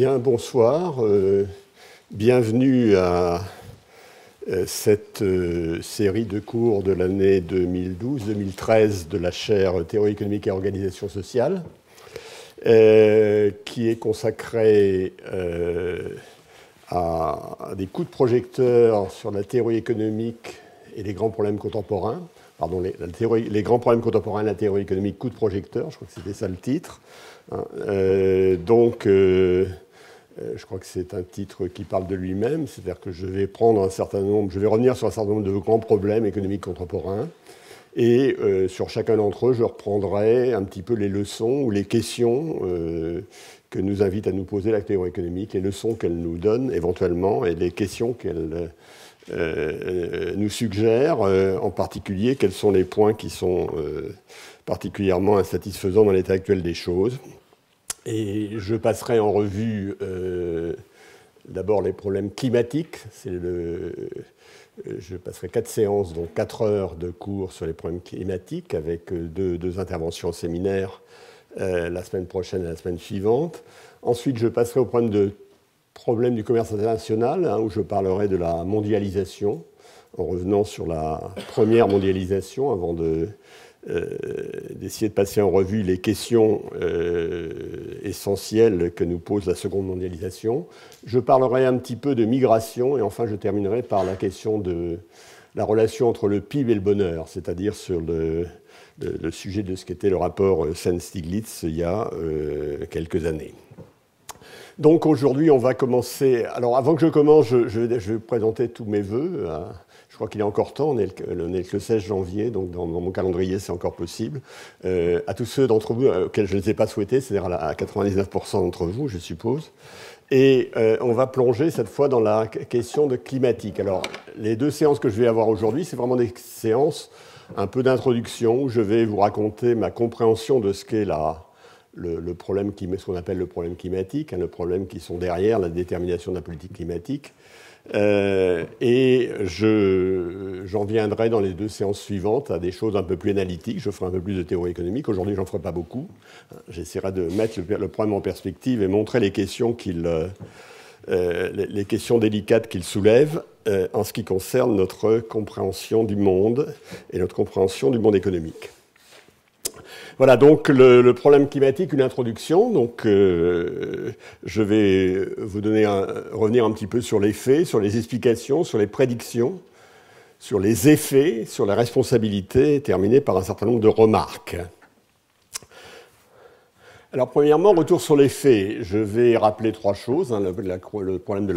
bien, bonsoir. Euh, bienvenue à euh, cette euh, série de cours de l'année 2012-2013 de la chaire Théorie économique et organisation sociale, qui est consacrée à des coups de projecteur sur la théorie économique et les grands problèmes contemporains. Pardon, les, grands problèmes contemporains, la théorie économique, coups de projecteur, je crois que c'était ça le titre. Hein. donc, euh, je crois que c'est un titre qui parle de lui-même, c'est-à-dire que je vais prendre un certain nombre, je vais revenir sur un certain nombre de grands problèmes économiques contemporains, et euh, sur chacun d'entre eux, je reprendrai un petit peu les leçons ou les questions euh, que nous invite à nous poser la théorie économique, les leçons qu'elle nous donne éventuellement, et les questions qu'elle nous suggère, en particulier quels sont les points qui sont particulièrement insatisfaisants dans l'état actuel des choses. Et je passerai en revue euh, d'abord les problèmes climatiques. Euh, je passerai quatre séances, donc quatre heures de cours sur les problèmes climatiques, avec euh, deux, interventions au séminaire la semaine prochaine et la semaine suivante. Ensuite, je passerai au problème, de, problème du commerce international, hein, où je parlerai de la mondialisation, en revenant sur la première mondialisation avant de euh, d'essayer de passer en revue les questions euh, essentielles que nous pose la seconde mondialisation. Je parlerai un petit peu de migration et enfin je terminerai par la question de la relation entre le PIB et le bonheur, c'est-à-dire sur le, sujet de ce qu'était le rapport Sen-Stiglitz il y a euh, quelques années. Donc aujourd'hui, on va commencer. Alors avant que je commence, je, je, vais présenter tous mes voeux hein. Je crois qu'il est encore temps, on est, le, le 16 janvier, donc dans, mon calendrier c'est encore possible. Euh, à tous ceux d'entre vous euh, auxquels je ne les ai pas souhaités, c'est-à-dire à 99% d'entre vous, je suppose. Et euh, on va plonger cette fois dans la question de climatique. Alors, les deux séances que je vais avoir aujourd'hui, c'est vraiment des séances un peu d'introduction où je vais vous raconter ma compréhension de ce qu'est la, le, problème qui, ce qu'on appelle le problème climatique, hein, le problème qui sont derrière la détermination de la politique climatique, euh, et je, j'en viendrai dans les deux séances suivantes à des choses un peu plus analytiques. Je ferai un peu plus de théorie économique. Aujourd'hui, j'en ferai pas beaucoup. Euh, j'essaierai de mettre le, problème en perspective et montrer les questions euh, les, questions délicates qu'il soulève en ce qui concerne notre compréhension du monde et notre compréhension du monde économique. Voilà donc le, problème climatique, une introduction. Donc euh, je vais vous donner un, revenir un petit peu sur les faits, sur les explications, sur les prédictions, sur les effets, sur la responsabilité, terminé par un certain nombre de remarques. Alors premièrement, retour sur les faits. Je vais rappeler trois choses. Hein, le, problème de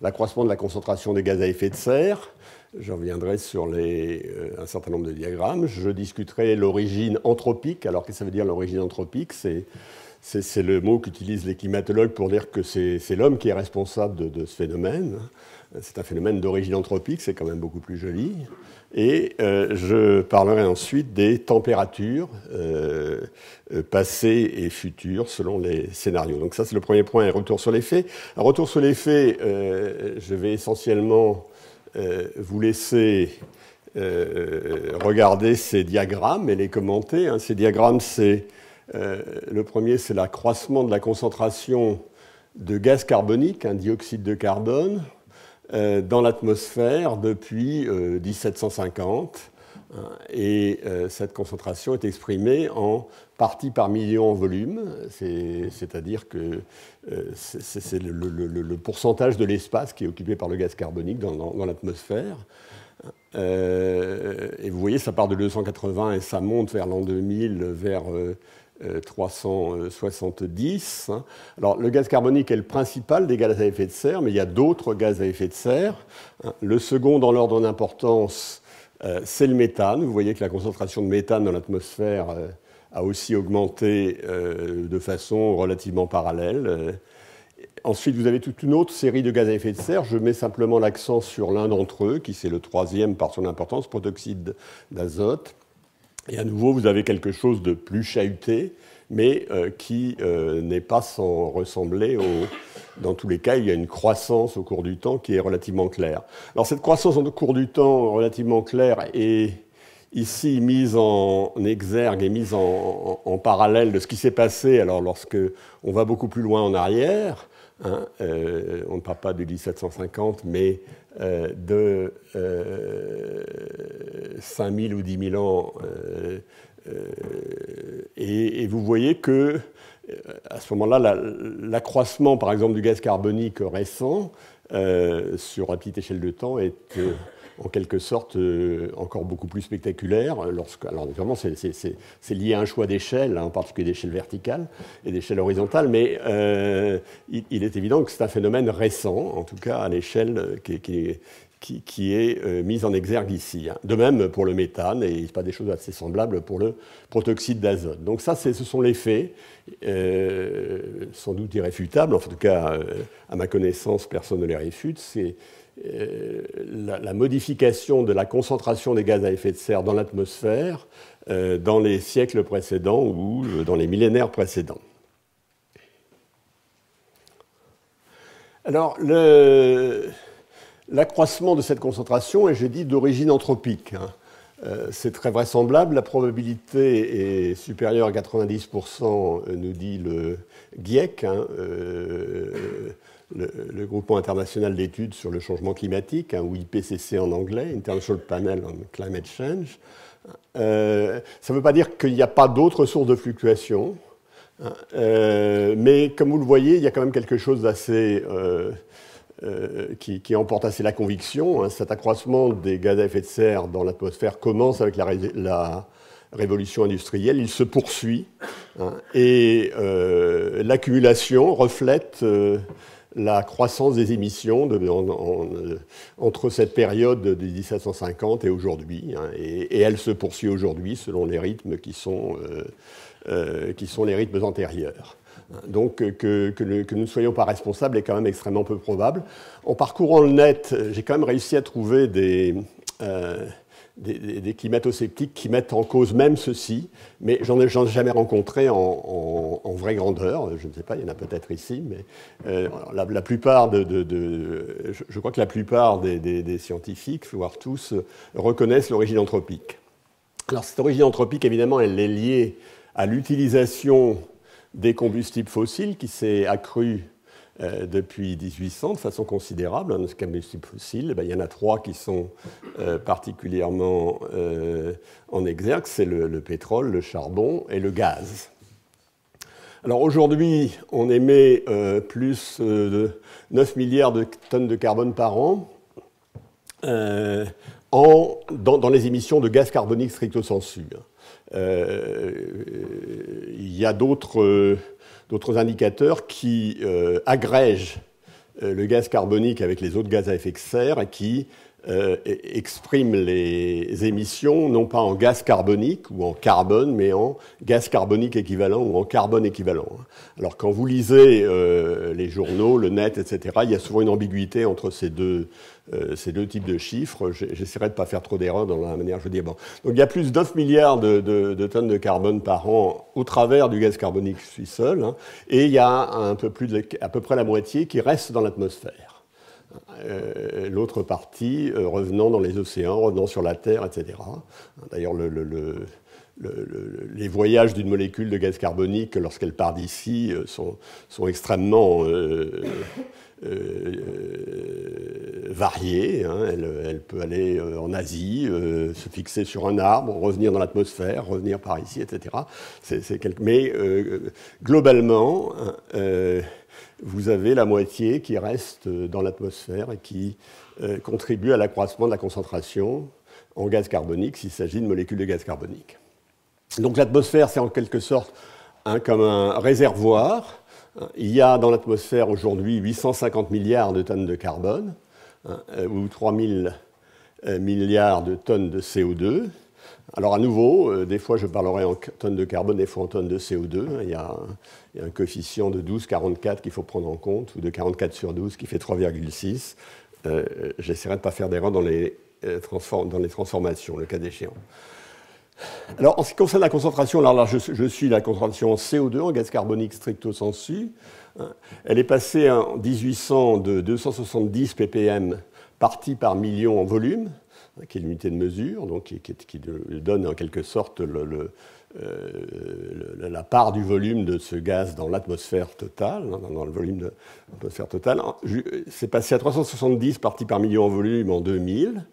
l'accroissement de la concentration des gaz à effet de serre, je reviendrai sur les, euh, un certain nombre de diagrammes. Je discuterai l'origine anthropique. Alors, qu'est-ce que ça veut dire l'origine anthropique c'est, le mot qu'utilisent les climatologues pour dire que c'est, l'homme qui est responsable de, ce phénomène. C'est un phénomène d'origine anthropique, c'est quand même beaucoup plus joli. Et euh, je parlerai ensuite des températures euh, passées et futures selon les scénarios. Donc ça, c'est le premier point, un retour sur les faits. Un retour sur les faits, je vais essentiellement euh, vous laissez euh, regarder ces diagrammes et les commenter. Hein. Ces diagrammes, c'est euh, le premier, c'est l'accroissement de la concentration de gaz carbonique, un hein, dioxyde de carbone, dans l'atmosphère depuis 1750. Hein, et euh, cette concentration est exprimée en partie par million en volume, c'est-à-dire que euh, c'est le, pourcentage de l'espace qui est occupé par le gaz carbonique dans, l'atmosphère. Euh, et vous voyez, ça part de 280 et ça monte vers l'an 2000, vers 370. Alors, le gaz carbonique est le principal des gaz à effet de serre, mais il y a d'autres gaz à effet de serre. Hein, le second dans l'ordre d'importance euh, c'est le méthane. Vous voyez que la concentration de méthane dans l'atmosphère euh, a aussi augmenté euh, de façon relativement parallèle. Ensuite, vous avez toute une autre série de gaz à effet de serre. Je mets simplement l'accent sur l'un d'entre eux, qui c'est le troisième par son importance, protoxyde d'azote. Et à nouveau, vous avez quelque chose de plus chahuté, mais euh, qui euh, n'est pas sans ressembler au... Dans tous les cas, il y a une croissance au cours du temps qui est relativement claire. Alors cette croissance au cours du temps relativement claire est ici mise en exergue et mise en, parallèle de ce qui s'est passé alors lorsque on va beaucoup plus loin en arrière. Hein, euh, on ne parle pas de 1750, mais de 5000 ou 10 000 ans euh, et, vous voyez que euh, à ce moment-là, l'accroissement, par exemple, du gaz carbonique récent, euh, sur la petite échelle de temps, est en quelque sorte encore beaucoup plus spectaculaire. alors, évidemment, c'est lié à un choix d'échelle, hein, en particulier d'échelle verticale et d'échelle horizontale, mais il, est évident que c'est un phénomène récent, en tout cas à l'échelle qui, qui, qui, est euh, mise en exergue ici. Hein. De même pour le méthane, et il n'est pas des choses assez semblables pour le protoxyde d'azote. Donc ça, ce sont les faits, euh, sans doute irréfutables, en tout cas euh, à ma connaissance, personne ne les réfute, c'est la, modification de la concentration des gaz à effet de serre dans l'atmosphère dans les siècles précédents ou dans les millénaires précédents. Alors, le, L'accroissement de cette concentration est, j'ai dit, d'origine anthropique. Hein. Euh, c'est très vraisemblable, la probabilité est supérieure à 90%, nous dit le GIEC, hein, euh, le, groupement international d'études sur le changement climatique, hein, ou IPCC en anglais, International Panel on Climate Change. Euh, ça ne veut pas dire qu'il n'y a pas d'autres sources de fluctuations, mais comme vous le voyez, il y a quand même quelque chose d'assez euh, qui, emporte assez la conviction. Hein. cet accroissement des gaz à effet de serre dans l'atmosphère commence avec la, révolution industrielle, il se poursuit hein. et euh, l'accumulation reflète euh, la croissance des émissions entre cette période de 1750 et aujourd'hui. Hein. et, elle se poursuit aujourd'hui selon les rythmes qui sont les rythmes antérieurs. Donc euh, que, nous ne soyons pas responsables est quand même extrêmement peu probable. En parcourant le net, euh, j'ai quand même réussi à trouver des, euh, climato-sceptiques qui mettent en cause même ceci, mais j'en ai, ai, jamais rencontré en, vraie grandeur. Euh, je ne sais pas, il y en a peut-être ici, mais la, plupart je, crois que la plupart des, des, scientifiques, voire tous, reconnaissent l'origine anthropique. Alors cette origine anthropique, évidemment, elle est liée à l'utilisation des combustibles fossiles qui s'est accru euh, depuis 1800 de façon considérable. ce ben, il y en a trois qui sont euh, particulièrement euh, en exergue, c'est le, pétrole, le charbon et le gaz. Alors aujourd'hui, on émet plus de 9 milliards de tonnes de carbone par an dans, les émissions de gaz carbonique stricto sensu. Euh, il y a d'autres euh, indicateurs qui euh, agrègent le gaz carbonique avec les autres gaz à effet de serre et qui e-, expriment les émissions non pas en gaz carbonique ou en carbone, mais en gaz carbonique équivalent ou en carbone équivalent. Hein. Alors quand vous lisez les journaux, le net, etc., il y a souvent une ambiguïté entre ces deux, euh, ces deux types de chiffres. J'essaierai de ne pas faire trop d'erreurs dans la manière je dis. Bon. Donc il y a plus de 9 milliards de, tonnes de carbone par an au travers du gaz carbonique je suis seul, hein. et il y a un peu plus à peu près la moitié qui reste dans l'atmosphère. Euh, l'autre partie euh, revenant dans les océans, revenant sur la Terre, etc. D'ailleurs, les voyages d'une molécule de gaz carbonique lorsqu'elle part d'ici sont, sont, extrêmement euh, variée. Hein. Elle, peut aller euh, en Asie, euh, se fixer sur un arbre, revenir dans l'atmosphère, revenir par ici, etc. Mais globalement, vous avez la moitié qui reste dans l'atmosphère et qui contribue à l'accroissement de la concentration en gaz carbonique s'il s'agit de molécules de gaz carbonique. Donc l'atmosphère, c'est en quelque sorte comme un réservoir il y a dans l'atmosphère aujourd'hui 850 milliards de tonnes de carbone hein, euh, ou 3000 euh, milliards de tonnes de CO2. Alors à nouveau, euh, des fois je parlerai en tonnes de carbone, des fois en tonnes de CO2. Hein, il y a un, coefficient de 12,44 qu'il faut prendre en compte, ou de 44 sur 12 qui fait 3,6. J'essaierai de ne pas faire d'erreur dans, les, dans les transformations, le cas échéant. Alors, en ce qui concerne la concentration, alors là, je, suis la concentration en CO2, en gaz carbonique stricto sensu. Euh, elle est passée en 1800 de 270 ppm partie par million en volume, hein, qui est l'unité de mesure, donc qui, donne en quelque sorte euh, la part du volume de ce gaz dans l'atmosphère totale, hein, dans le volume de l'atmosphère totale. C'est passé à 370 parties par million en volume en 2000.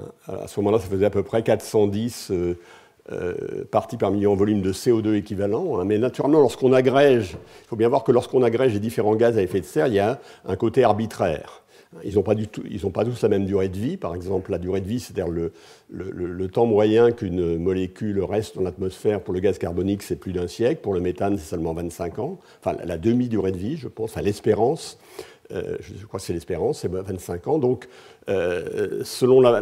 Hein, à ce moment-là, ça faisait à peu près 410. Euh, Partie par million en volume de CO2 équivalent. Hein. mais naturellement, lorsqu'on agrège, il faut bien voir que lorsqu'on agrège les différents gaz à effet de serre, il y a un, côté arbitraire. Ils n'ont pas, pas, tous la même durée de vie. Par exemple, la durée de vie, c'est-à-dire le, le, temps moyen qu'une molécule reste dans l'atmosphère pour le gaz carbonique, c'est plus d'un siècle. Pour le méthane, c'est seulement 25 ans. Enfin, la demi-durée de vie, je pense, à l'espérance euh, je, crois que c'est l'espérance, c'est 25 ans. Donc, euh, selon la,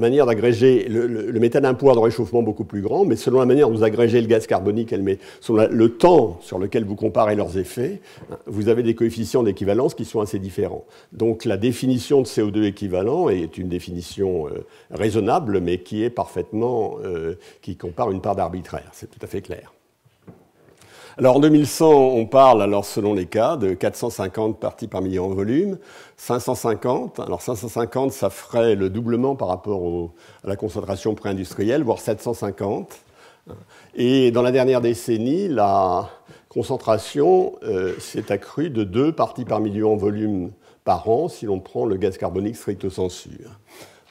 manière d'agréger, le, méthane a un de réchauffement beaucoup plus grand, mais selon la manière dont vous agrégez le gaz carbonique, selon le temps sur lequel vous comparez leurs effets, vous avez des coefficients d'équivalence qui sont assez différents. Donc, la définition de CO2 équivalent est une définition euh, raisonnable, mais qui est parfaitement, qui compare une part d'arbitraire. C'est tout à fait clair. Alors en 2100, on parle, alors selon les cas, de 450 parties par million en volume, 550. Alors 550, ça ferait le doublement par rapport à la concentration pré-industrielle, voire 750. Et dans la dernière décennie, la concentration euh, s'est accrue de 2 parties par million en volume par an si l'on prend le gaz carbonique stricto sensu.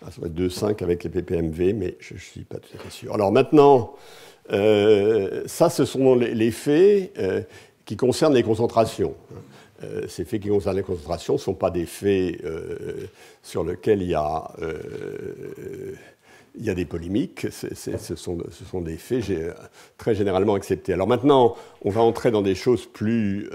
Ah, ça va être 2,5 avec les ppmv, mais je ne suis pas tout à fait sûr. Alors maintenant, euh, ça, ce sont les, faits euh, qui concernent les concentrations. Euh, ces faits qui concernent les concentrations ne sont pas des faits sur lesquels il y a il des polémiques, ce, sont, ce, sont, des faits très généralement acceptés. Alors maintenant, on va entrer dans des choses plus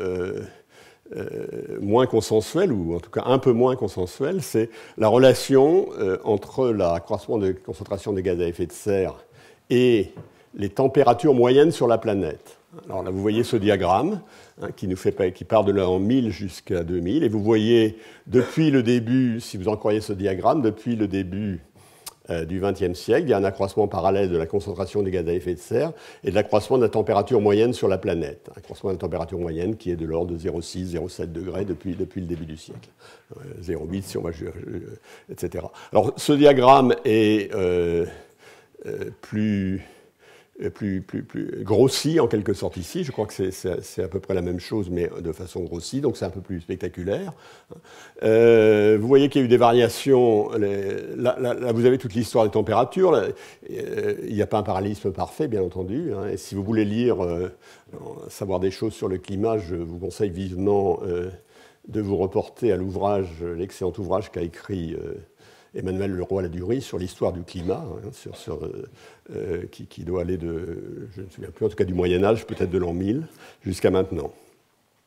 moins consensuelles, ou en tout cas un peu moins consensuelles, c'est la relation entre l'accroissement de concentration des gaz à effet de serre et les températures moyennes sur la planète. Alors là, vous voyez ce diagramme hein, qui, nous fait, qui part de là en 1000 jusqu'à 2000. Et vous voyez, depuis le début, si vous en croyez ce diagramme, depuis le début euh, du XXe siècle, il y a un accroissement parallèle de la concentration des gaz à effet de serre et de l'accroissement de la température moyenne sur la planète. Un accroissement de la température moyenne qui est de l'ordre de 0,6, 0,7 degrés depuis, le début du siècle. 0,8 euh, si on va euh, etc. Alors ce diagramme est plus euh, plus, plus, en quelque sorte ici. Je crois que c'est à peu près la même chose, mais de façon grossie, donc c'est un peu plus spectaculaire. Hein. Euh, vous voyez qu'il y a eu des variations. là, vous avez toute l'histoire des températures. Euh, il n'y a pas un parallélisme parfait, bien entendu. Hein. si vous voulez lire, savoir des choses sur le climat, je vous conseille vivement de vous reporter à l'ouvrage, l'excellent ouvrage qu'a écrit Emmanuel Leroy Ladurie sur l'histoire du climat, hein, euh, qui, doit aller de, je ne me souviens plus, en tout cas du Moyen Âge, peut-être de l'an 1000, jusqu'à maintenant.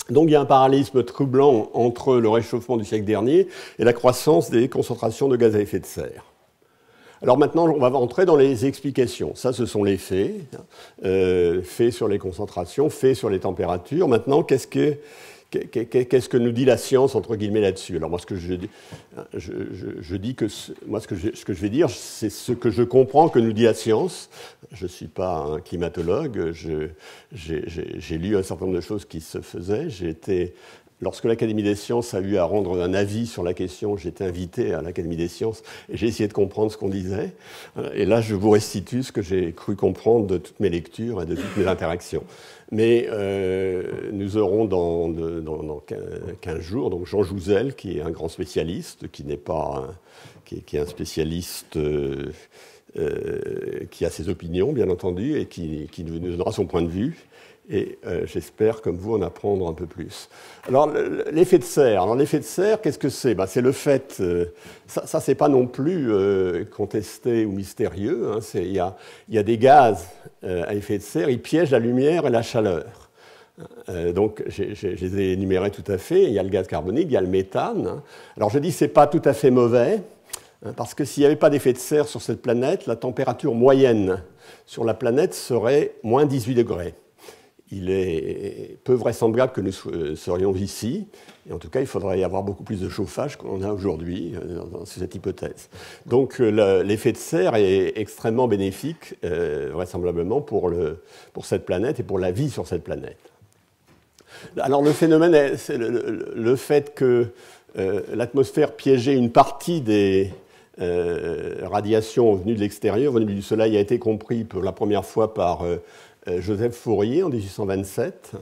Donc il y a un parallélisme troublant entre le réchauffement du siècle dernier et la croissance des concentrations de gaz à effet de serre. Alors maintenant, on va rentrer dans les explications. Ça, ce sont les faits, hein. euh, faits sur les concentrations, faits sur les températures. Maintenant, qu'est-ce que qu'est-ce que nous dit la science entre guillemets là-dessus Alors moi, ce que je, dis moi, ce que je, vais dire, c'est ce que je comprends que nous dit la science. Je ne suis pas un climatologue. J'ai lu un certain nombre de choses qui se faisaient. J'ai Lorsque l'Académie des sciences a eu à rendre un avis sur la question, j'ai été invité à l'Académie des sciences et j'ai essayé de comprendre ce qu'on disait. Et là, je vous restitue ce que j'ai cru comprendre de toutes mes lectures et de toutes mes interactions. Mais euh, nous aurons dans, 15 jours donc Jean Jouzel, qui est un grand spécialiste, qui n'est pas qui, est, un spécialiste euh, euh, qui a ses opinions, bien entendu, et qui, qui, nous donnera son point de vue et euh, j'espère, comme vous, en apprendre un peu plus. Alors, l'effet de serre. Alors, l'effet de serre, qu'est-ce que c'est bah, C'est le fait, euh, ça, ça c'est pas non plus euh, contesté ou mystérieux, hein. il y, a, des gaz à effet de serre, ils piègent la lumière et la chaleur. Donc, je les ai énumérés tout à fait. Il y a le gaz carbonique, il y a le méthane. Hein. Alors, je dis c'est pas tout à fait mauvais, hein, parce que s'il n'y avait pas d'effet de serre sur cette planète, la température moyenne sur la planète serait moins 18 degrés il est peu vraisemblable que nous euh, serions ici. Et en tout cas, il faudrait y avoir beaucoup plus de chauffage qu'on a aujourd'hui euh, dans cette hypothèse. Donc euh, l'effet de serre est extrêmement bénéfique, vraisemblablement, pour, le, pour cette planète et pour la vie sur cette planète. Alors le phénomène, c'est le, fait que l'atmosphère piégeait une partie des, radiations venues de l'extérieur, venues du Soleil, a été compris pour la première fois par euh, Joseph Fourier en 1827.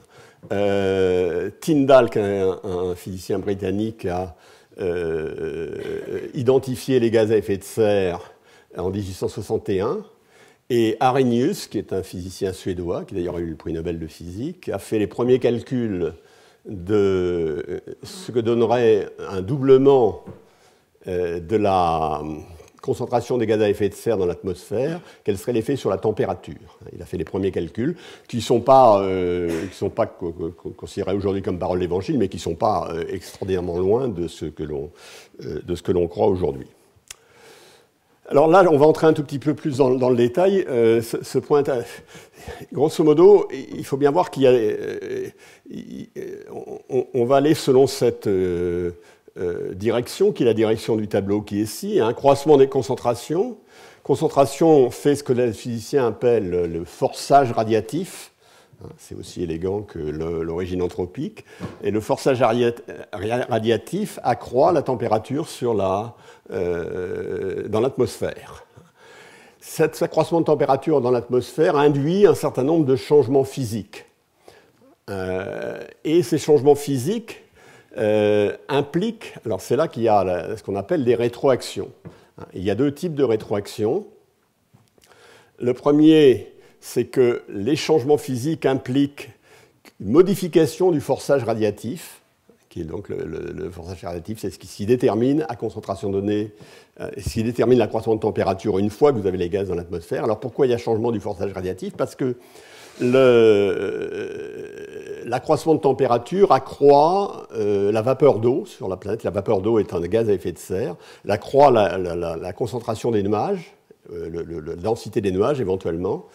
Euh, Tyndall, un, physicien britannique, a euh, euh, identifié les gaz à effet de serre en 1861. Et Arrhenius, qui est un physicien suédois, qui d'ailleurs a eu le prix Nobel de physique, a fait les premiers calculs de ce que donnerait un doublement de la concentration des gaz à effet de serre dans l'atmosphère, quel serait l'effet sur la température. Il a fait les premiers calculs qui ne sont pas, euh, considérés aujourd'hui comme parole d'évangile, mais qui ne sont pas euh, extraordinairement loin euh, de ce que l'on croit aujourd'hui. Alors là, on va entrer un tout petit peu plus dans, le détail. ce, grosso modo, il faut bien voir qu'il y on, va aller selon cette, euh, direction, qui est la direction du tableau qui est ici, un hein. des concentrations. Concentration fait ce que les physiciens appellent le forçage radiatif. Hein, c'est aussi élégant que l'origine anthropique. Et le forçage euh, radiatif accroît la température sur la, euh, dans l'atmosphère. Cet accroissement de température dans l'atmosphère induit un certain nombre de changements physiques. et ces changements physiques euh, implique, alors c'est là qu'il y a ce qu'on appelle des rétroactions. Il y a deux types de rétroactions. Le premier, c'est que les changements physiques impliquent une modification du forçage radiatif, qui est donc le, forçage radiatif, c'est ce qui, s'y détermine à concentration donnée, euh, ce qui détermine l'accroissement de température une fois que vous avez les gaz dans l'atmosphère. Alors pourquoi il y a changement du forçage radiatif Parce que le, euh, l'accroissement de température accroît euh, la vapeur d'eau sur la planète. La vapeur d'eau est un gaz à effet de serre. Elle accroît la, concentration des nuages, euh, la densité des nuages éventuellement.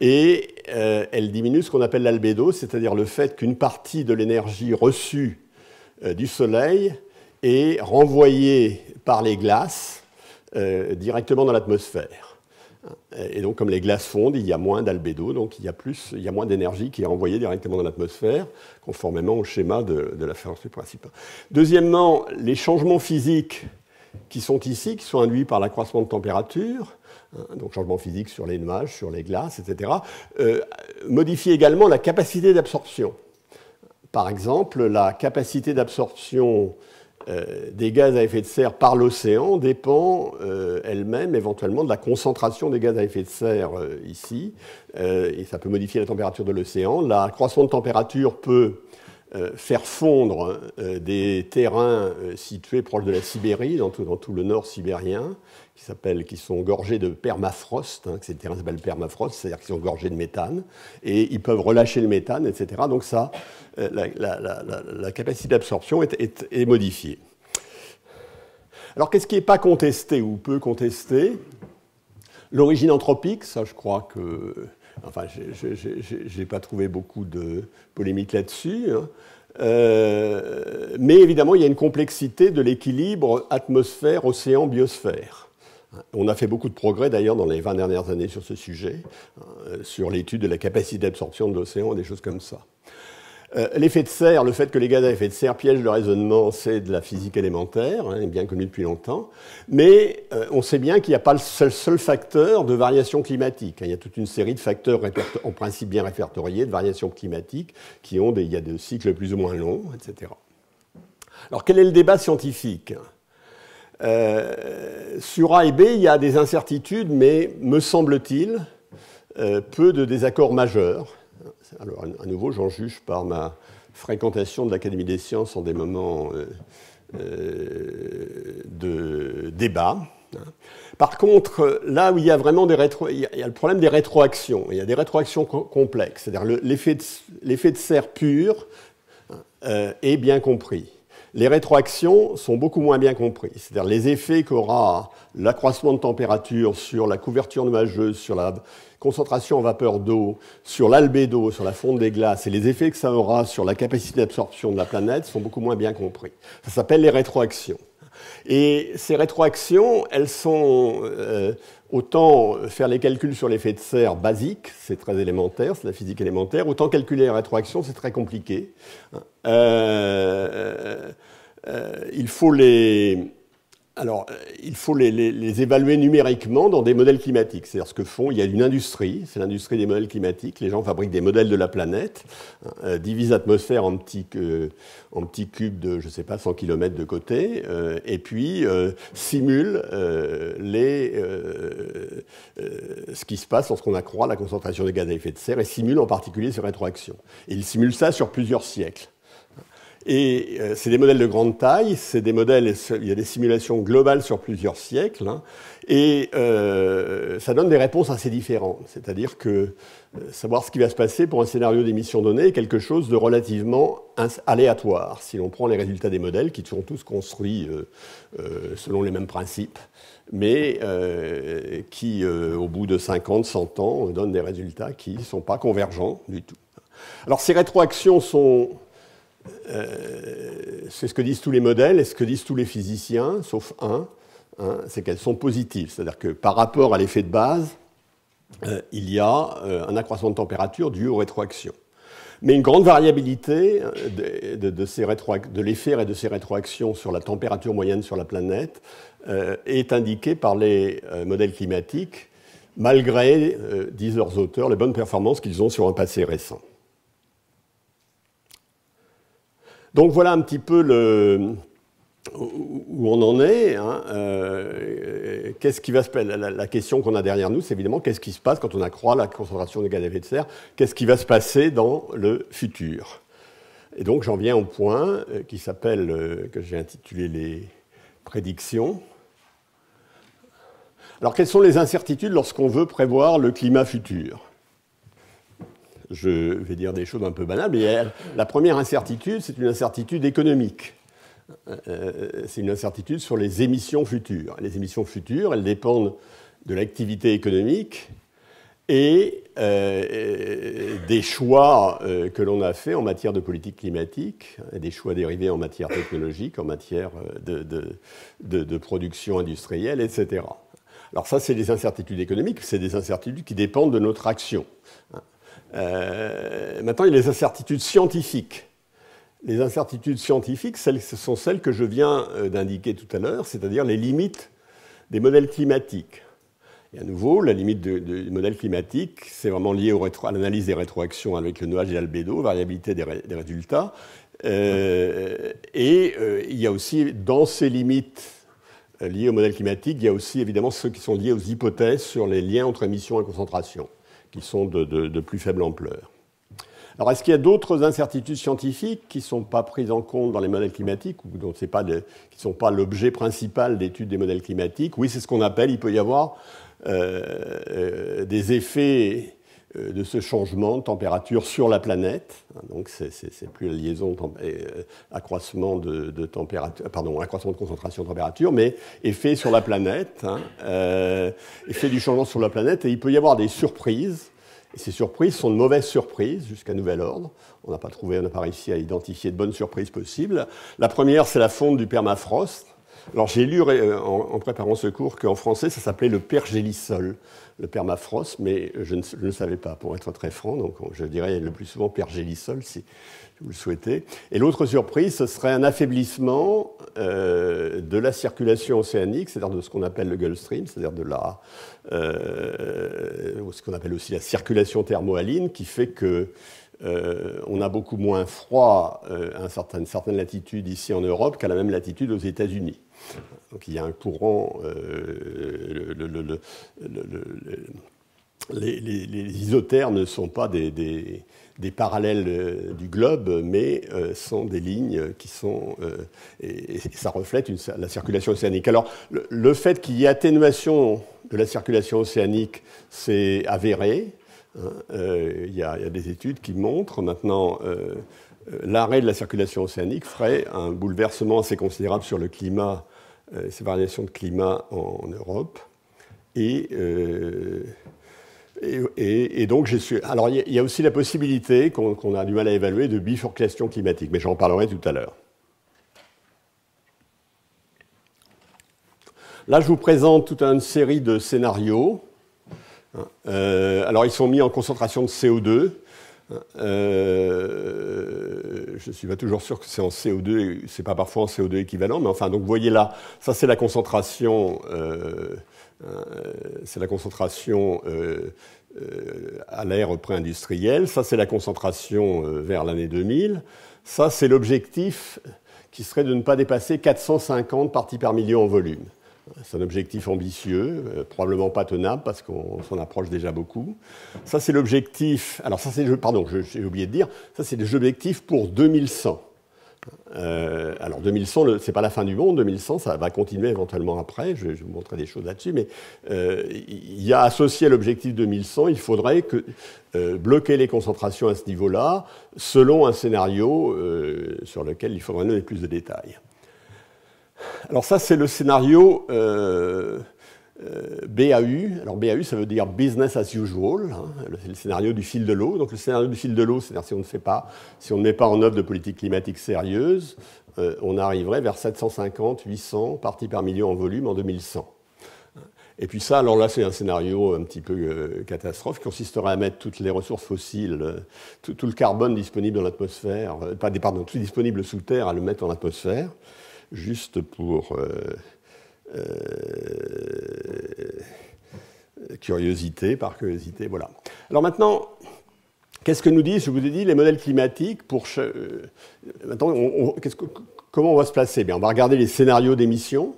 Et euh, elle diminue ce qu'on appelle l'albédo, c'est-à-dire le fait qu'une partie de l'énergie reçue du Soleil est renvoyée par les glaces directement dans l'atmosphère. Et donc, comme les glaces fondent, il y a moins d'albédo, donc il y a, plus, il y a moins d'énergie qui est envoyée directement dans l'atmosphère, conformément au schéma de, la férence principale. Deuxièmement, les changements physiques qui sont ici, qui sont induits par l'accroissement de température, hein, donc changements physiques sur les nuages, sur les glaces, etc., euh, modifient également la capacité d'absorption. Par exemple, la capacité d'absorption euh, des gaz à effet de serre par l'océan dépend euh, elle-même éventuellement de la concentration des gaz à effet de serre euh, ici, et ça peut modifier la température de l'océan. La croissance de température peut euh, faire fondre euh, des terrains euh, situés proches de la Sibérie, dans tout, dans tout le nord sibérien, qui, qui sont gorgés de permafrost, hein, ces terrains s'appellent permafrost, c'est-à-dire qu'ils sont gorgés de méthane, et ils peuvent relâcher le méthane, etc. Donc ça, la, capacité d'absorption est, est, modifiée. Alors qu'est-ce qui n'est pas contesté ou peu contesté L'origine anthropique, ça je crois que Enfin, je n'ai pas trouvé beaucoup de polémiques là-dessus. Hein. Euh, mais évidemment, il y a une complexité de l'équilibre atmosphère, océan, biosphère. On a fait beaucoup de progrès d'ailleurs dans les 20 dernières années sur ce sujet, hein, sur l'étude de la capacité d'absorption de l'océan et des choses comme ça. Euh, l'effet de serre, le fait que les gaz à effet de serre piègent le raisonnement, c'est de la physique élémentaire, hein, bien connue depuis longtemps. Mais euh, on sait bien qu'il n'y a pas le seul, facteur de variation climatique. Hein. Il y a toute une série de facteurs en principe bien répertoriés de variations climatiques qui ont des, cycles plus ou moins longs, etc. Alors quel est le débat scientifique euh, sur A et B, il y a des incertitudes, mais me semble-t-il, peu de désaccords majeurs. Alors, à nouveau, j'en juge par ma fréquentation de l'Académie des sciences en des moments euh, euh, de débat. Hein. Par contre, là où il y a vraiment des il y a le problème des rétroactions. Il y a des rétroactions complexes, c'est-à-dire l'effet de serre pur hein, euh, est bien compris. Les rétroactions sont beaucoup moins bien comprises, c'est-à-dire les effets qu'aura l'accroissement de température sur la couverture nuageuse, sur la concentration en vapeur d'eau, sur l'albédo, sur la fonte des glaces, et les effets que ça aura sur la capacité d'absorption de la planète sont beaucoup moins bien compris. Ça s'appelle les rétroactions. Et ces rétroactions, elles sont euh, Autant euh, faire les calculs sur l'effet de serre basique, c'est très élémentaire, c'est la physique élémentaire, autant calculer la rétroaction, c'est très compliqué. Hein. Euh, euh, il faut les, alors, euh, il faut les, évaluer numériquement dans des modèles climatiques. C'est-à-dire ce que font, il y a une industrie, c'est l'industrie des modèles climatiques. Les gens fabriquent des modèles de la planète, hein, euh, divisent l'atmosphère euh, en petits, cubes de, je sais pas, 100 km de côté, et puis simulent ce qui se passe lorsqu'on accroît la concentration des gaz à effet de serre, et simulent en particulier ces rétroactions. ils simulent ça sur plusieurs siècles. Et euh, c'est des modèles de grande taille, c'est des modèles, il y a des simulations globales sur plusieurs siècles, hein. et euh, ça donne des réponses assez différentes. C'est-à-dire que euh, savoir ce qui va se passer pour un scénario d'émission donnée est quelque chose de relativement aléatoire, si l'on prend les résultats des modèles qui sont tous construits selon les mêmes principes, mais qui, au bout de 50, 100 ans, donnent des résultats qui ne sont pas convergents du tout. Alors ces rétroactions sont euh, c'est ce que disent tous les modèles et ce que disent tous les physiciens, sauf un, hein, c'est qu'elles sont positives. C'est-à-dire que par rapport à l'effet de base, euh, il y a euh, un accroissement de température dû aux rétroactions. Mais une grande variabilité de, de, de, ces de l'effet et de ces rétroactions sur la température moyenne sur la planète est indiquée par les modèles climatiques, malgré, disent leurs auteurs, les bonnes performances qu'ils ont sur un passé récent. Donc voilà un petit peu où on en est. Hein. Euh, qu'est-ce qui va se la, la question qu'on a derrière nous, c'est évidemment qu'est-ce qui se passe quand on accroît la concentration des gaz à effet de serre Qu'est-ce qui va se passer dans le futur Et donc j'en viens au point euh, qui s'appelle euh, que j'ai intitulé les prédictions. Alors quelles sont les incertitudes lorsqu'on veut prévoir le climat futur je vais dire des choses un peu banales, mais euh, la première incertitude, c'est une incertitude économique. Euh, euh, c'est une incertitude sur les émissions futures. Les émissions futures, elles dépendent de l'activité économique et des choix que l'on a faits en matière de politique climatique, des choix dérivés en matière technologique, en matière de, de production industrielle, etc. Alors ça, c'est des incertitudes économiques, c'est des incertitudes qui dépendent de notre action. Hein. Euh, maintenant, il y a les incertitudes scientifiques. Les incertitudes scientifiques, ce sont celles que je viens euh, d'indiquer tout à l'heure, c'est-à-dire les limites des modèles climatiques. Et à nouveau, la limite du, modèles climatiques, climatique, c'est vraiment lié à l'analyse des rétroactions avec le nuage et l'albédo, variabilité des, résultats. Euh, et il y a aussi, dans ces limites liées au modèle climatique, il y a aussi évidemment ceux qui sont liés aux hypothèses sur les liens entre émissions et concentrations qui sont de, plus faible ampleur. Alors, est-ce qu'il y a d'autres incertitudes scientifiques qui ne sont pas prises en compte dans les modèles climatiques ou dont pas qui ne sont pas l'objet principal d'études des modèles climatiques Oui, c'est ce qu'on appelle, il peut y avoir euh, euh, des effets euh, de ce changement de température sur la planète. Hein, donc c'est plus la liaison euh, accroissement de, température, euh, pardon, accroissement de concentration de température, mais effet sur la planète, hein, effet du changement sur la planète. Et il peut y avoir des surprises. Et ces surprises sont de mauvaises surprises jusqu'à nouvel ordre. On n'a pas trouvé, on n'a pas réussi à identifier de bonnes surprises possibles. La première, c'est la fonte du permafrost. Alors j'ai lu euh, en, préparant ce cours qu'en français ça s'appelait le pergélisol, le permafrost, mais je ne, le savais pas, pour être très franc, donc je dirais le plus souvent pergélisol si vous le souhaitez. Et l'autre surprise, ce serait un affaiblissement euh, de la circulation océanique, c'est-à-dire de ce qu'on appelle le Gulf Stream, c'est-à-dire de la, euh, ce qu'on appelle aussi la circulation thermohaline, qui fait que on a beaucoup moins froid à une certaine latitude ici en Europe qu'à la même latitude aux États-Unis. Donc il y a un courant, euh, les, les, isotères ne sont pas des, parallèles euh, du globe, mais euh, sont des lignes qui sont... et, ça reflète la circulation océanique. Alors le, fait qu'il y ait atténuation de la circulation océanique, c'est avéré. Hein, il y, y, a des études qui montrent maintenant l'arrêt de la circulation océanique ferait un bouleversement assez considérable sur le climat euh, ces variations de climat en, Europe. Euh, et, et, donc, Alors, il y, a aussi la possibilité qu'on a du mal à évaluer de bifurcation climatique, mais j'en parlerai tout à l'heure. Là, je vous présente toute une série de scénarios. Hein, euh, alors, ils sont mis en concentration de CO2. Euh, je ne suis pas toujours sûr que c'est en CO2, c'est pas parfois en CO2 équivalent, mais enfin, donc vous voyez là, ça c'est la concentration, euh, euh, c'est la concentration à l'air pré ça c'est la concentration vers l'année 2000, ça c'est l'objectif qui serait de ne pas dépasser 450 parties par million en volume. C'est un objectif ambitieux, euh, probablement pas tenable parce qu'on s'en approche déjà beaucoup. Ça, c'est l'objectif. Alors, ça, c'est. Pardon, j'ai oublié de dire. Ça, c'est l'objectif pour 2100. Euh, alors 2100, ce n'est pas la fin du monde, 2100, ça va continuer éventuellement après, je, vais vous montrer des choses là-dessus, mais euh, il y a associé à l'objectif 2100, il faudrait bloquer les concentrations à ce niveau-là, selon un scénario sur lequel il faudrait donner plus de détails. Alors ça, c'est le scénario euh, euh, BAU. Alors BAU, ça veut dire business as usual, hein. C'est le, scénario du fil de l'eau. Donc le scénario du fil de l'eau, c'est-à-dire si on ne fait pas, si on ne met pas en œuvre de politique climatique sérieuse, euh, on arriverait vers 750, 800 parties par million en volume en 2100. Et puis ça, alors là, c'est un scénario un petit peu catastrophe qui consisterait à mettre toutes les ressources fossiles, tout, le carbone disponible dans l'atmosphère, pardon, tout disponible sous terre, à le mettre dans atmosphère juste pour euh, euh, curiosité, par curiosité, voilà. Alors maintenant, qu'est-ce que nous disent, je vous ai dit, les modèles climatiques pour... Euh, maintenant, comment on va se placer Bien, On va regarder les scénarios d'émission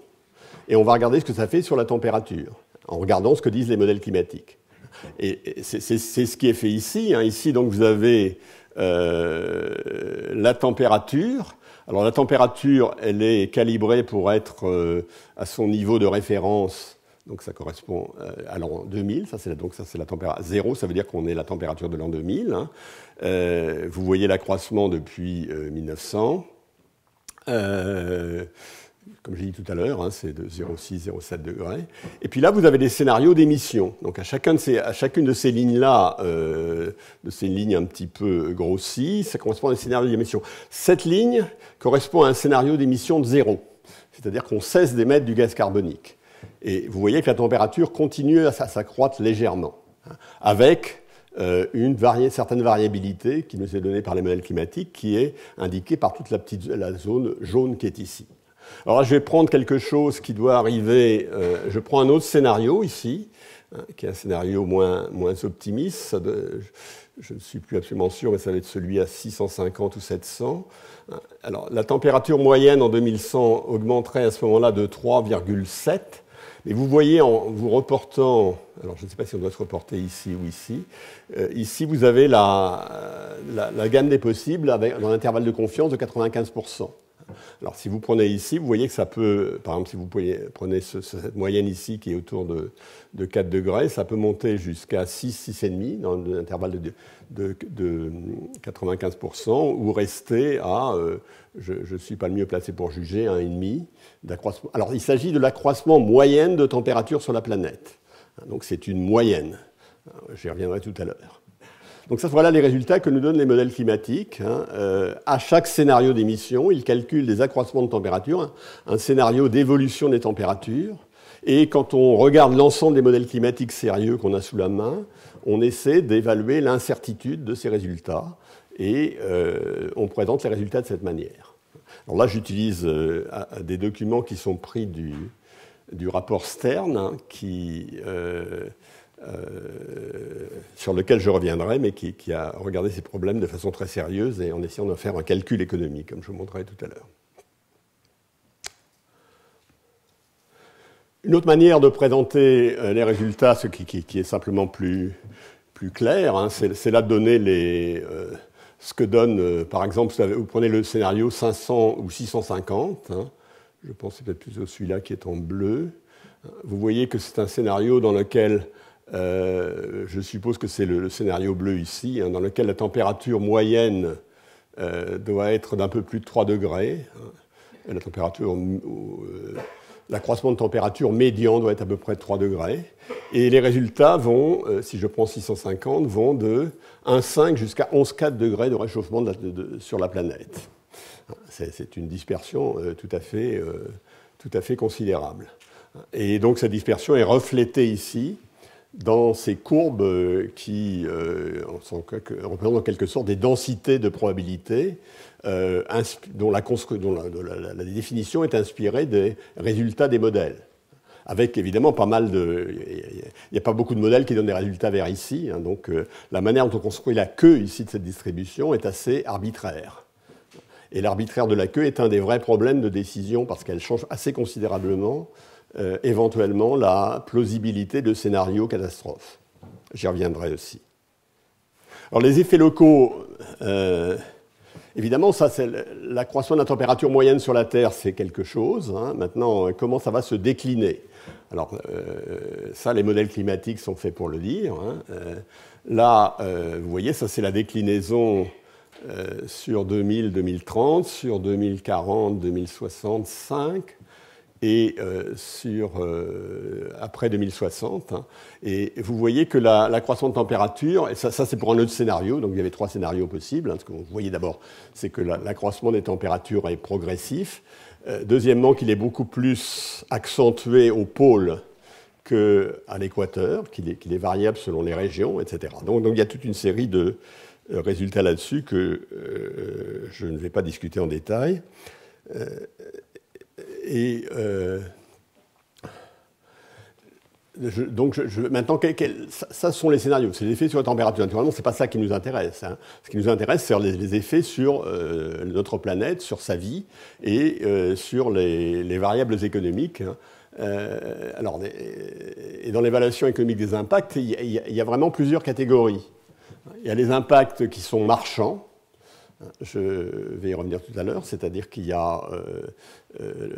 et on va regarder ce que ça fait sur la température, en regardant ce que disent les modèles climatiques. Et, c'est ce qui est fait ici. Hein. Ici, donc, vous avez la température alors la température, elle est calibrée pour être euh, à son niveau de référence. Donc ça correspond euh, à l'an 2000, ça c'est donc ça c'est la température zéro, ça veut dire qu'on est la température de l'an 2000. Hein. Euh, vous voyez l'accroissement depuis 1900 comme j'ai dit tout à l'heure, hein, c'est de 0,6-0,7 degrés. E Et puis là, vous avez des scénarios d'émission. Donc à, chacune de ces lignes-là, euh, de ces lignes un petit peu grossies, ça correspond à un scénario d'émission. Cette ligne correspond à un scénario d'émission de zéro, c'est-à-dire qu'on cesse d'émettre du gaz carbonique. Et vous voyez que la température continue à s'accroître légèrement, hein, avec euh, une certaine variabilité qui nous est donnée par les modèles climatiques, qui est indiquée par toute la, petite, la zone jaune qui est ici. Alors là, je vais prendre quelque chose qui doit arriver. Euh, je prends un autre scénario ici, hein, qui est un scénario moins, optimiste. je, ne suis plus absolument sûr, mais ça va être celui à 650 ou 700. Hein, alors, la température moyenne en 2100 augmenterait à ce moment-là de 3,7. Et vous voyez, en vous reportant, alors je ne sais pas si on doit se reporter ici ou ici, euh, ici vous avez euh, la, gamme des possibles avec, dans l'intervalle de confiance de 95%. Alors si vous prenez ici, vous voyez que ça peut, par exemple si vous prenez cette moyenne ici qui est autour de, 4 degrés, ça peut monter jusqu'à 6, 6,5 dans un intervalle de, 95% ou rester à, euh, je ne suis pas le mieux placé pour juger, 1,5 d'accroissement. Alors il s'agit de l'accroissement moyenne de température sur la planète. Donc c'est une moyenne. J'y reviendrai tout à l'heure. Donc ça, voilà les résultats que nous donnent les modèles climatiques. Hein. Euh, à chaque scénario d'émission, ils calculent des accroissements de température, hein. un scénario d'évolution des températures. Et quand on regarde l'ensemble des modèles climatiques sérieux qu'on a sous la main, on essaie d'évaluer l'incertitude de ces résultats et euh, on présente les résultats de cette manière. Alors là, j'utilise euh, des documents qui sont pris du, rapport Stern, hein, qui euh, sur lequel je reviendrai, mais qui, a regardé ces problèmes de façon très sérieuse et en essayant de faire un calcul économique, comme je vous montrerai tout à l'heure. Une autre manière de présenter euh, les résultats, ce qui, est simplement plus, clair, hein, c'est là de donner les, euh, ce que donne, par exemple, vous prenez le scénario 500 ou 650, hein, je pense que c'est peut-être plutôt celui-là qui est en bleu, vous voyez que c'est un scénario dans lequel euh, je suppose que c'est le, scénario bleu ici, hein, dans lequel la température moyenne euh, doit être d'un peu plus de 3 degrés. Hein. Euh, l'accroissement de température médian doit être à peu près de 3 degrés. Et les résultats vont, si je prends 650, vont de 1,5 jusqu'à 11,4 degrés de réchauffement sur la planète. C'est une dispersion tout à, fait, tout, à fait, considérable. Et donc cette dispersion est reflétée ici dans ces courbes euh, qui euh, représentent en quelque sorte des densités de probabilité euh, dont, la, définition est inspirée des résultats des modèles. Avec évidemment pas mal de. Il n'y a pas beaucoup de modèles qui donnent des résultats vers ici. Hein, donc la manière dont on construit la queue ici de cette distribution est assez arbitraire. Et l'arbitraire de la queue est un des vrais problèmes de décision parce qu'elle change assez considérablement euh, éventuellement la plausibilité de scénarios catastrophes. J'y reviendrai aussi. Alors les effets locaux, euh, évidemment, ça c'est l'accroissement de la température moyenne sur la Terre, c'est quelque chose. Hein. Maintenant, comment ça va se décliner Alors euh, ça, les modèles climatiques sont faits pour le dire. Hein. là, vous voyez, ça c'est la déclinaison sur 2000-2030, sur 2040-2065 et euh, sur, euh, après 2060. Hein, et vous voyez que la, de température, et ça, c'est pour un autre scénario, donc il y avait trois scénarios possibles. Hein. ce que vous voyez d'abord, c'est que l'accroissement des températures est progressif. Euh, deuxièmement, qu'il est beaucoup plus accentué au pôle qu'à l'équateur, qu'il est, variable selon les régions, etc. donc il y a toute une série de résultats là-dessus que je ne vais pas discuter en détail. Et euh, donc, maintenant, ça, sont les scénarios, c'est les effets sur la température. Naturellement, ce n'est pas ça qui nous intéresse. Hein. Ce qui nous intéresse, c'est les, effets sur euh, notre planète, sur sa vie et euh, sur les, variables économiques. Hein. alors, et dans l'évaluation économique des impacts, il y, a vraiment plusieurs catégories. Il y a les impacts qui sont marchands, je vais y revenir tout à l'heure, c'est-à-dire qu'il y a euh, euh,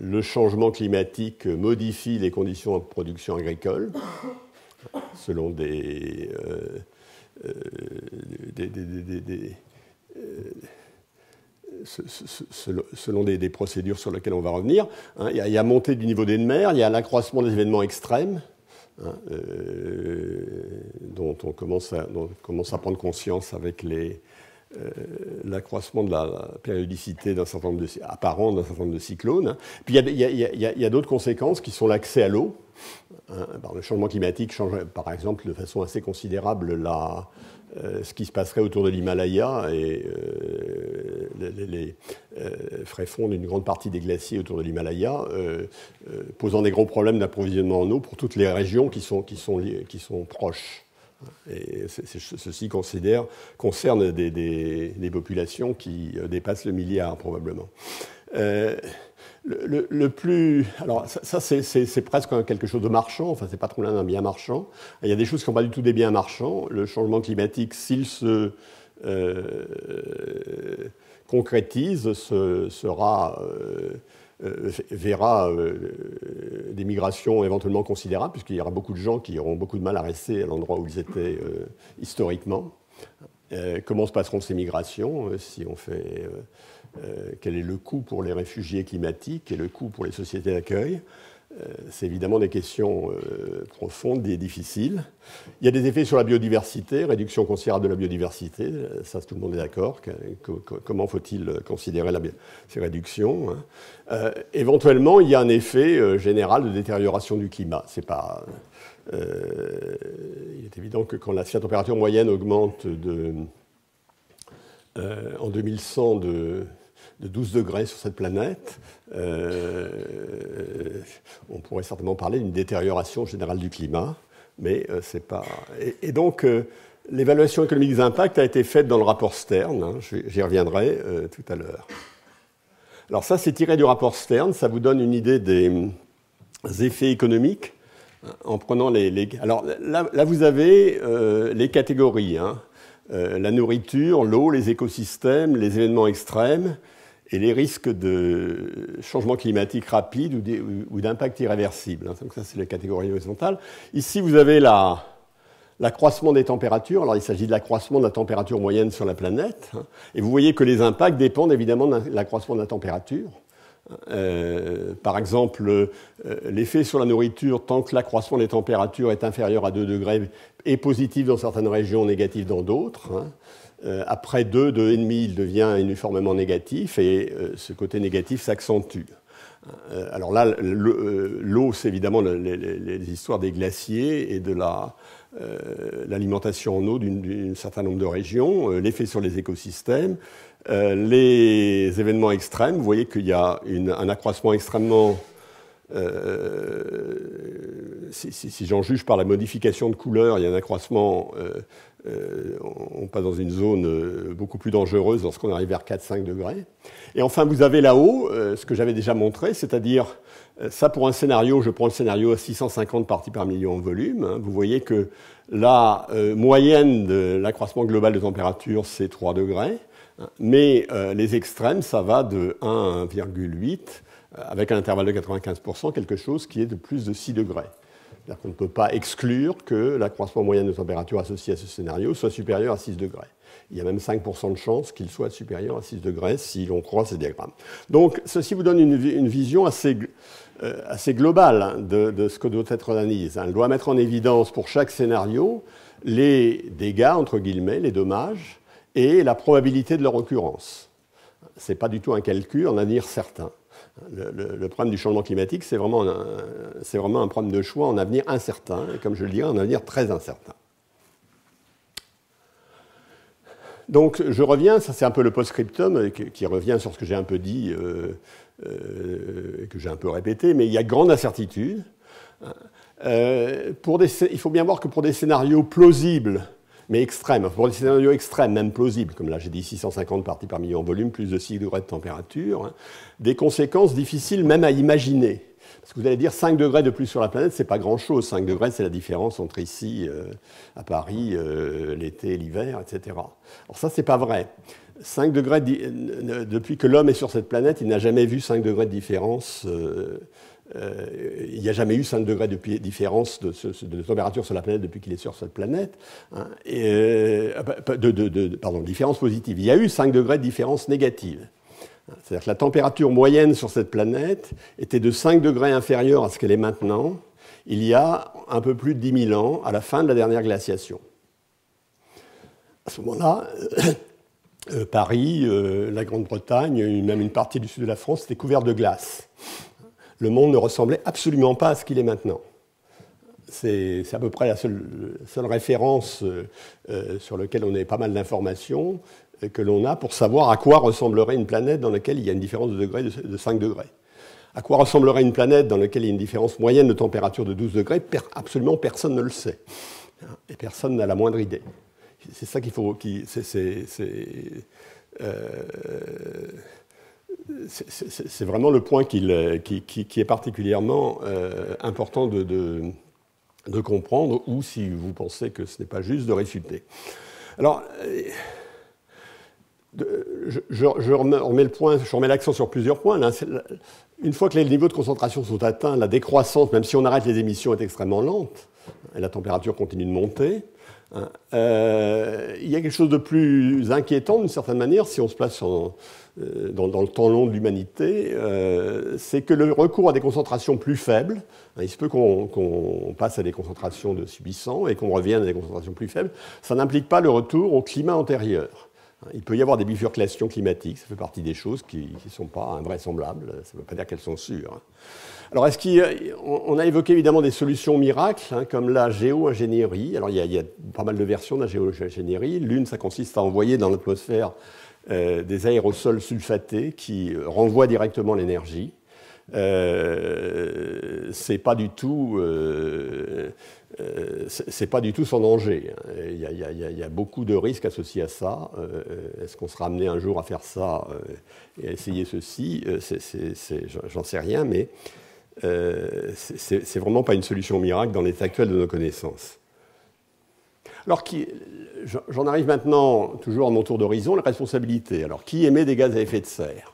le changement climatique modifie les conditions de production agricole selon des, selon des, procédures sur lesquelles on va revenir. Hein. il, y a, montée du niveau des mers, il y a l'accroissement des événements extrêmes. Hein, euh, dont, on commence à, prendre conscience avec les, euh, l'accroissement de la périodicité d'un certain nombre de, apparent d'un certain nombre de cyclones. Puis il y a, d'autres conséquences qui sont l'accès à l'eau. Hein, le changement climatique change, par exemple, de façon assez considérable la, euh, ce qui se passerait autour de l'Himalaya et euh, les, les frais fonds d'une grande partie des glaciers autour de l'Himalaya, posant des gros problèmes d'approvisionnement en eau pour toutes les régions qui sont, qui sont, qui sont proches. Et ceci considère, concerne des, populations qui euh, dépassent le milliard probablement. Euh, le, plus. Alors, ça, c'est presque quelque chose de marchand, enfin, c'est pas trop l'un d'un bien marchand. Il y a des choses qui ne sont pas du tout des biens marchands. Le changement climatique, s'il se euh, concrétise, sera. Euh, verra euh, des migrations éventuellement considérables, puisqu'il y aura beaucoup de gens qui auront beaucoup de mal à rester à l'endroit où ils étaient euh, historiquement. comment se passeront ces migrations si on fait... quel est le coût pour les réfugiés climatiques et le coût pour les sociétés d'accueil euh, c'est évidemment des questions euh, profondes et difficiles. Il y a des effets sur la biodiversité, réduction considérable de la biodiversité, euh, ça tout le monde est d'accord, comment faut-il considérer ces réductions hein. Éventuellement, il y a un effet général de détérioration du climat. C'est pas, il est évident que quand la température moyenne augmente de, en 2100 de de 12 degrés sur cette planète, euh, on pourrait certainement parler d'une détérioration générale du climat, mais euh, c'est pas. Et, donc, euh, l'évaluation économique des impacts a été faite dans le rapport Stern, hein, j'y reviendrai tout à l'heure. Alors, ça, c'est tiré du rapport Stern, ça vous donne une idée des effets économiques hein, en prenant les. Alors là, vous avez les catégories. Hein. Euh, la nourriture, l'eau, les écosystèmes, les événements extrêmes et les risques de changement climatique rapide ou d'impact irréversible. Hein. Donc ça, c'est la catégorie horizontale. Ici, vous avez l'accroissement des températures. Alors, il s'agit de l'accroissement de la température moyenne sur la planète. Hein. Et vous voyez que les impacts dépendent évidemment de l'accroissement de la température. Euh, par exemple, euh, l'effet sur la nourriture, tant que l'accroissement des températures est inférieur à 2 degrés, est positif dans certaines régions, négatif dans d'autres. Hein, euh, après 2, 2,5, il devient uniformément négatif et ce côté négatif s'accentue. alors là, l'eau, c'est évidemment les, histoires des glaciers et de l'alimentation en eau d'un certain nombre de régions, l'effet sur les écosystèmes. Euh, les événements extrêmes, vous voyez qu'il y a un accroissement extrêmement, euh, si, j'en juge par la modification de couleur, il y a un accroissement, euh, on passe dans une zone beaucoup plus dangereuse lorsqu'on arrive vers 4-5 degrés. Et enfin, vous avez là-haut ce que j'avais déjà montré, c'est-à-dire ça, pour un scénario, je prends le scénario à 650 parties par million en volume. Hein. Vous voyez que la moyenne de l'accroissement global de température, c'est 3 degrés. Mais euh, les extrêmes, ça va de 1,8, euh, avec un intervalle de 95%, quelque chose qui est de plus de 6 degrés. cest à qu'on ne peut pas exclure que l'accroissement moyen de température associé à ce scénario soit supérieur à 6 degrés. Il y a même 5% de chances qu'il soit supérieur à 6 degrés si l'on croit ces diagrammes. Donc ceci vous donne une, vision euh, assez, globale de, de, ce que doit être l'analyse. Hein. Elle doit mettre en évidence pour chaque scénario les dégâts, entre guillemets, les dommages et la probabilité de leur occurrence. Ce n'est pas du tout un calcul, en avenir certain. Le, problème du changement climatique, c'est vraiment, un, vraiment un problème de choix en avenir incertain, et comme je le dirais, en avenir très incertain. Donc je reviens, ça c'est un peu le post-scriptum euh, qui, revient sur ce que j'ai un peu dit, euh, euh, que j'ai un peu répété, mais il y a grande incertitude. il faut bien voir que pour des scénarios plausibles, mais extrême pour des scénarios extrêmes, même plausibles, comme là j'ai dit 650 parties par million en volume, plus de 6 degrés de température, hein. des conséquences difficiles même à imaginer. Parce que vous allez dire 5 degrés de plus sur la planète, c'est pas grand-chose. 5 degrés, c'est la différence entre ici, euh, à Paris, euh, l'été, l'hiver, etc. Alors ça, c'est pas vrai. 5 degrés, euh, depuis que l'homme est sur cette planète, il n'a jamais vu 5 degrés de différence. Euh, il n'y a jamais eu 5 degrés de différence de, température sur la planète depuis qu'il est sur cette planète. Hein. Euh, ah, bah, pardon, différence positive. Il y a eu 5 degrés de différence négative. C'est-à-dire que la température moyenne sur cette planète était de 5 degrés inférieure à ce qu'elle est maintenant il y a un peu plus de 10 000 ans, à la fin de la dernière glaciation. À ce moment-là, euh, Paris, la Grande-Bretagne, même une partie du sud de la France, étaient couverte de glace le monde ne ressemblait absolument pas à ce qu'il est maintenant. C'est à peu près la seule, référence euh, euh, sur laquelle on a pas mal d'informations euh, que l'on a pour savoir à quoi ressemblerait une planète dans laquelle il y a une différence de, degré de, 5 degrés. À quoi ressemblerait une planète dans laquelle il y a une différence moyenne de température de 12 degrés Absolument personne ne le sait. Et personne n'a la moindre idée. C'est ça qu'il faut. c'est, c'est vraiment le point euh, qui, est particulièrement euh, important de, comprendre, ou si vous pensez que ce n'est pas juste, de réfuter. Alors, euh, je, remets le point, je l'accent sur plusieurs points. Une fois que les niveaux de concentration sont atteints, la décroissance, même si on arrête les émissions, est extrêmement lente, et la température continue de monter. Hein. il y a quelque chose de plus inquiétant, d'une certaine manière, si on se place en, euh, dans, le temps long de l'humanité, euh, c'est que le recours à des concentrations plus faibles, hein, il se peut qu'on passe à des concentrations de subissants et qu'on revienne à des concentrations plus faibles, ça n'implique pas le retour au climat antérieur. Hein, il peut y avoir des bifurcations climatiques, ça fait partie des choses qui ne sont pas invraisemblables, ça ne veut pas dire qu'elles sont sûres. Alors, est-ce qu'on a évoqué évidemment des solutions miracles, hein, comme la géo-ingénierie. Alors, il y, a, il y, a, pas mal de versions de la géo-ingénierie. L'une, ça consiste à envoyer dans l'atmosphère euh, des aérosols sulfatés qui euh, renvoient directement l'énergie. Euh, c'est pas du tout euh, c'est pas du tout sans danger. Il y, a, beaucoup de risques associés à ça. Est-ce qu'on sera amené un jour à faire ça et à essayer ceci J'en sais rien, mais c'est vraiment pas une solution miracle dans l'état actuel de nos connaissances. Alors, j'en arrive maintenant, toujours à mon tour d'horizon, la responsabilité. Alors, qui émet des gaz à effet de serre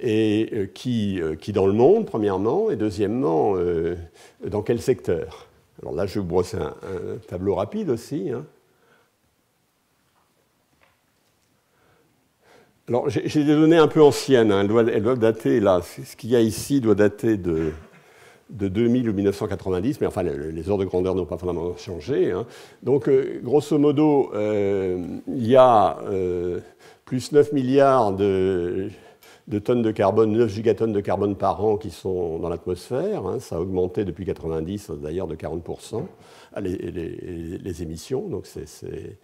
Et euh, qui, euh, qui dans le monde, premièrement, et deuxièmement, euh, dans quel secteur Alors là, je vous brosse un, tableau rapide aussi. Hein. Alors, j'ai des données un peu anciennes. Hein. elles, doivent, dater, là, ce qu'il y a ici doit dater de de 2000 ou 1990, mais enfin les ordres de grandeur n'ont pas fondamentalement changé. Hein. Donc euh, grosso modo, euh, il y a euh, plus 9 milliards de, tonnes de carbone, 9 gigatonnes de carbone par an qui sont dans l'atmosphère. Hein. Ça a augmenté depuis 90 d'ailleurs de 40% les, émissions, donc c'est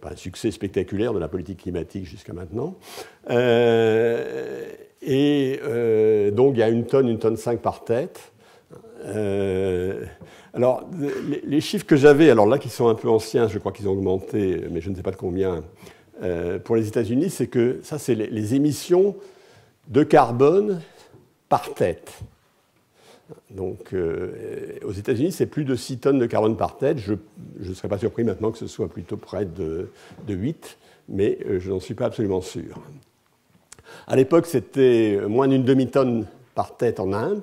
pas un succès spectaculaire de la politique climatique jusqu'à maintenant. et donc il y a une tonne, une tonne 5 par tête. Euh, alors, les, chiffres que j'avais, alors là qui sont un peu anciens, je crois qu'ils ont augmenté, mais je ne sais pas de combien, euh, pour les États-Unis, c'est que ça, c'est les, émissions de carbone par tête. Donc, euh, aux États-Unis, c'est plus de 6 tonnes de carbone par tête. Je ne serais pas surpris maintenant que ce soit plutôt près de, de 8, mais je n'en suis pas absolument sûr. À l'époque, c'était moins d'une demi-tonne par tête en Inde.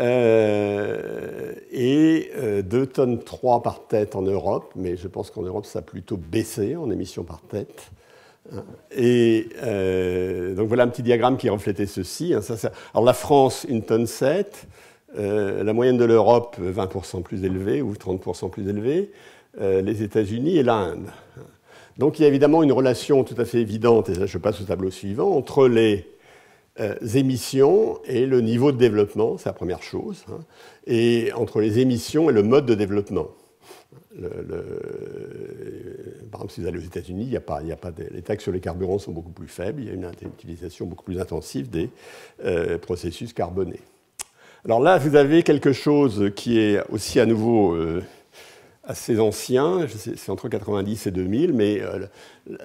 Euh, et euh, tonnes 3 par tête en Europe, mais je pense qu'en Europe, ça a plutôt baissé en émissions par tête. Et euh, donc voilà un petit diagramme qui reflétait ceci. Hein. alors la France, 1 tonne 7, euh, la moyenne de l'Europe, 20% plus élevée ou 30% plus élevée, les États-Unis et l'Inde. Donc il y a évidemment une relation tout à fait évidente, et je passe au tableau suivant, entre les euh, émissions et le niveau de développement, c'est la première chose, hein. et entre les émissions et le mode de développement. par exemple, si vous allez aux États-Unis, il y a pas, il a pas les taxes sur les carburants sont beaucoup plus faibles, il y a une utilisation beaucoup plus intensive des euh, processus carbonés. Alors là, vous avez quelque chose qui est aussi à nouveau euh, assez ancien, c'est entre 90 et 2000, mais le,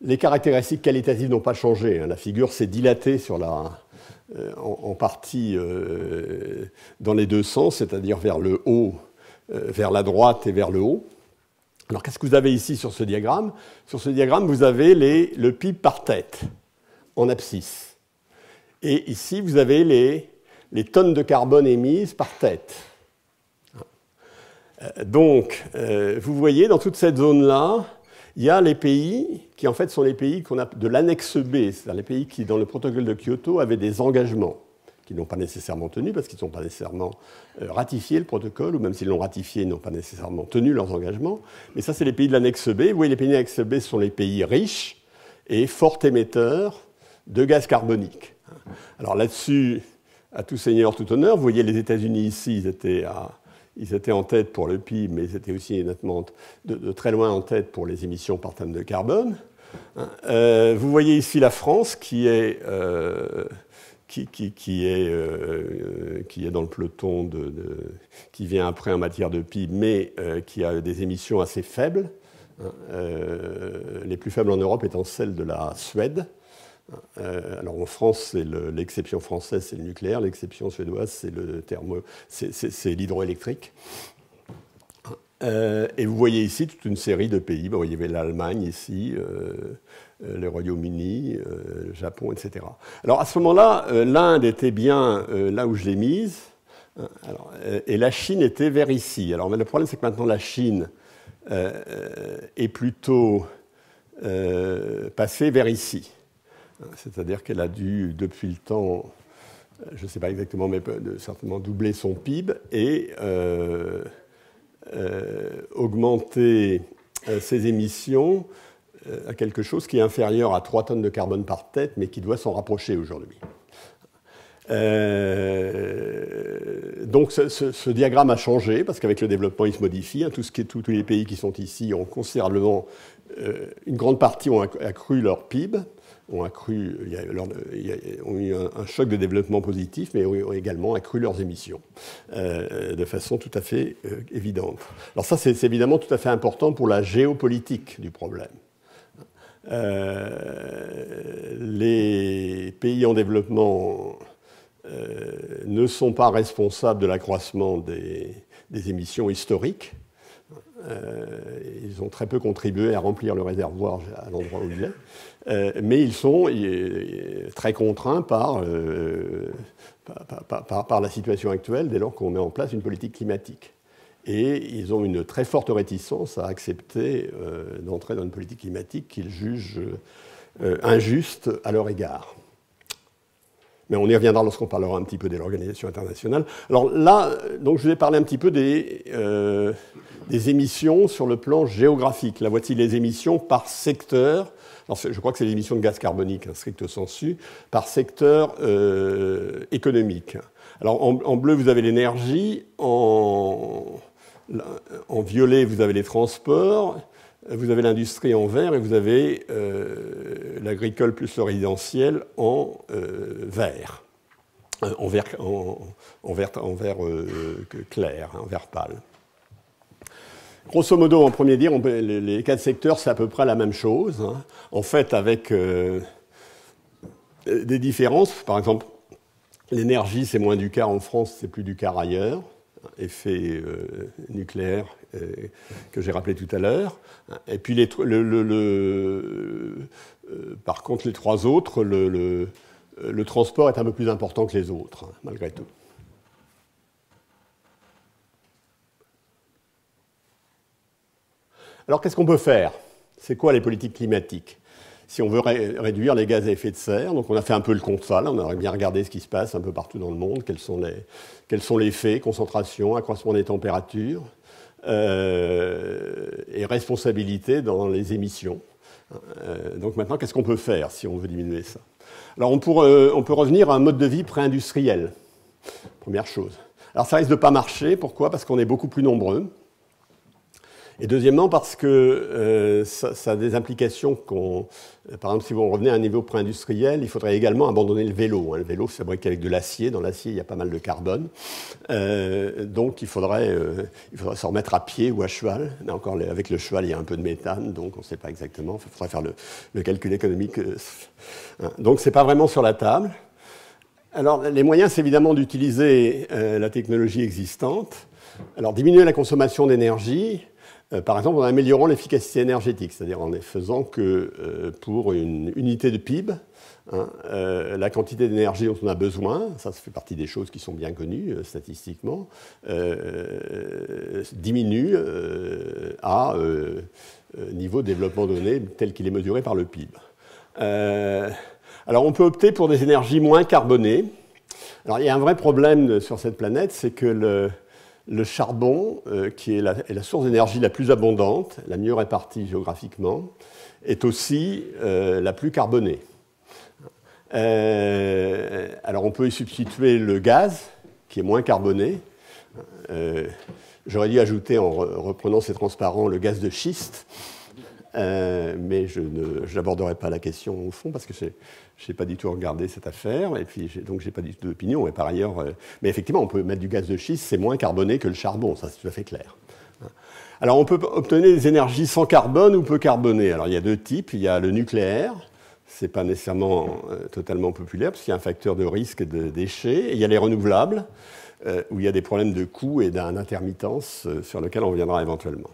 les caractéristiques qualitatives n'ont pas changé. Hein. La figure s'est dilatée sur la, euh, en, partie euh, dans les deux sens, c'est-à-dire vers le haut, euh, vers la droite et vers le haut. Alors qu'est-ce que vous avez ici sur ce diagramme Sur ce diagramme, vous avez les, le PIB par tête en abscisse. Et ici, vous avez les, les tonnes de carbone émises par tête. Donc, vous voyez dans toute cette zone-là, il y a les pays qui, en fait, sont les pays qu'on a de l'annexe B, c'est-à-dire les pays qui, dans le protocole de Kyoto, avaient des engagements qu'ils n'ont pas nécessairement tenus parce qu'ils n'ont pas nécessairement euh, ratifié le protocole, ou même s'ils l'ont ratifié, ils n'ont pas nécessairement tenu leurs engagements. Mais ça, c'est les pays de l'annexe B. Vous voyez les pays de l'annexe B sont les pays riches et fort émetteurs de gaz carbonique. Alors là-dessus, à tout seigneur, tout honneur, vous voyez les États-Unis ici, ils étaient à ils étaient en tête pour le PIB, mais ils étaient aussi nettement de, très loin en tête pour les émissions par tonne de carbone. Euh, vous voyez ici la France qui est, euh, qui, qui, est, euh, qui est dans le peloton de, de, qui vient après en matière de PIB, mais qui a des émissions assez faibles. les plus faibles en Europe étant celles de la Suède, euh, alors en France, l'exception française, c'est le nucléaire, l'exception suédoise, c'est le l'hydroélectrique. Euh, et vous voyez ici toute une série de pays. il y avait l'Allemagne ici, euh, le Royaume-Uni, le Japon, etc. Alors à ce moment-là, l'Inde était bien là où je l'ai mise, et la Chine était vers ici. Alors mais le problème, c'est que maintenant la Chine est plutôt passée vers ici. C'est-à-dire qu'elle a dû, depuis le temps, je ne sais pas exactement, mais certainement doubler son PIB et euh, euh, augmenter euh, ses émissions à quelque chose qui est inférieur à 3 tonnes de carbone par tête, mais qui doit s'en rapprocher aujourd'hui. donc ce, diagramme a changé parce qu'avec le développement il se modifie. Hein. tout ce qui est, tous les pays qui sont ici ont considérablement, une grande partie ont accru leur PIB ont, accru, ont eu un, choc de développement positif, mais ont également accru leurs émissions euh, de façon tout à fait euh, évidente. Alors ça, c'est évidemment tout à fait important pour la géopolitique du problème. Euh, les pays en développement ne sont pas responsables de l'accroissement des émissions historiques, euh, ils ont très peu contribué à remplir le réservoir à l'endroit où il est. Euh, mais ils sont très contraints euh, par, la situation actuelle dès lors qu'on met en place une politique climatique. Et ils ont une très forte réticence à accepter d'entrer dans une politique climatique qu'ils jugent injuste à leur égard. Mais on y reviendra lorsqu'on parlera un petit peu de l'organisation internationale. Alors là, donc, je vous ai parlé un petit peu des, des émissions sur le plan géographique. Là, voici les émissions par secteur. Alors, je crois que c'est les émissions de gaz carbonique, un stricto sensu, par secteur euh, économique. Alors, en, bleu, vous avez l'énergie. En, violet, vous avez les transports. Vous avez l'industrie en vert et vous avez euh, l'agricole plus le résidentiel en euh, vert en vert, clair, hein, en vert pâle. Grosso modo, en premier dire, les, quatre secteurs, c'est à peu près la même chose. Hein. En fait, avec euh, des différences, par exemple, l'énergie, c'est moins du quart en France, c'est plus du quart ailleurs. Effet euh, nucléaire euh, que j'ai rappelé tout à l'heure. Et puis, les, le, par contre, les trois autres, le, transport est un peu plus important que les autres, hein, malgré tout. Alors qu'est-ce qu'on peut faire C'est quoi les politiques climatiques si on veut réduire les gaz à effet de serre. Donc on a fait un peu le constat, on aurait bien regardé ce qui se passe un peu partout dans le monde, quels sont les, faits, concentration, accroissement des températures euh, et responsabilité dans les émissions. Euh, donc maintenant, qu'est-ce qu'on peut faire si on veut diminuer ça Alors on, on peut revenir à un mode de vie pré-industriel, première chose. Alors ça risque de pas marcher, pourquoi Parce qu'on est beaucoup plus nombreux, et deuxièmement, parce que euh, ça, a des implications qu'on... Par exemple, si vous revenez à un niveau pré-industriel, il faudrait également abandonner le vélo. Hein. Le vélo, c'est fabriqué avec de l'acier. Dans l'acier, il y a pas mal de carbone. Euh, donc, il faudrait, euh, se remettre à pied ou à cheval. Mais encore, avec le cheval, il y a un peu de méthane, donc on ne sait pas exactement. Il faudrait faire le, le calcul économique. Hein. Donc, ce n'est pas vraiment sur la table. Alors, les moyens, c'est évidemment d'utiliser la technologie existante. Alors, diminuer la consommation d'énergie, euh, par exemple en améliorant l'efficacité énergétique, c'est-à-dire en faisant que euh, pour une unité de PIB, hein, euh, la quantité d'énergie dont on a besoin, ça, fait partie des choses qui sont bien connues statistiquement, diminue à niveau de développement donné tel qu'il est mesuré par le PIB. alors on peut opter pour des énergies moins carbonées. Alors il y a un vrai problème sur cette planète, c'est que le, le charbon, euh, qui est la, source d'énergie la plus abondante, la mieux répartie géographiquement, est aussi euh, la plus carbonée. Euh, alors on peut y substituer le gaz, qui est moins carboné. J'aurais dû ajouter, en reprenant ces transparents, le gaz de schiste, euh, mais je n'aborderai pas la question au fond parce que je n'ai pas du tout regardé cette affaire et puis donc j'ai pas du tout d'opinion. Et par ailleurs, euh, mais effectivement, on peut mettre du gaz de schiste, c'est moins carboné que le charbon, ça c'est tout à fait clair. Alors on peut obtenir des énergies sans carbone ou peu carbonées. Alors il y a deux types, il y a le nucléaire. C'est pas nécessairement euh, totalement populaire parce qu'il y a un facteur de risque de déchets. Et il y a les renouvelables. Euh, où il y a des problèmes de coût et d'intermittence euh, sur lequel on reviendra éventuellement.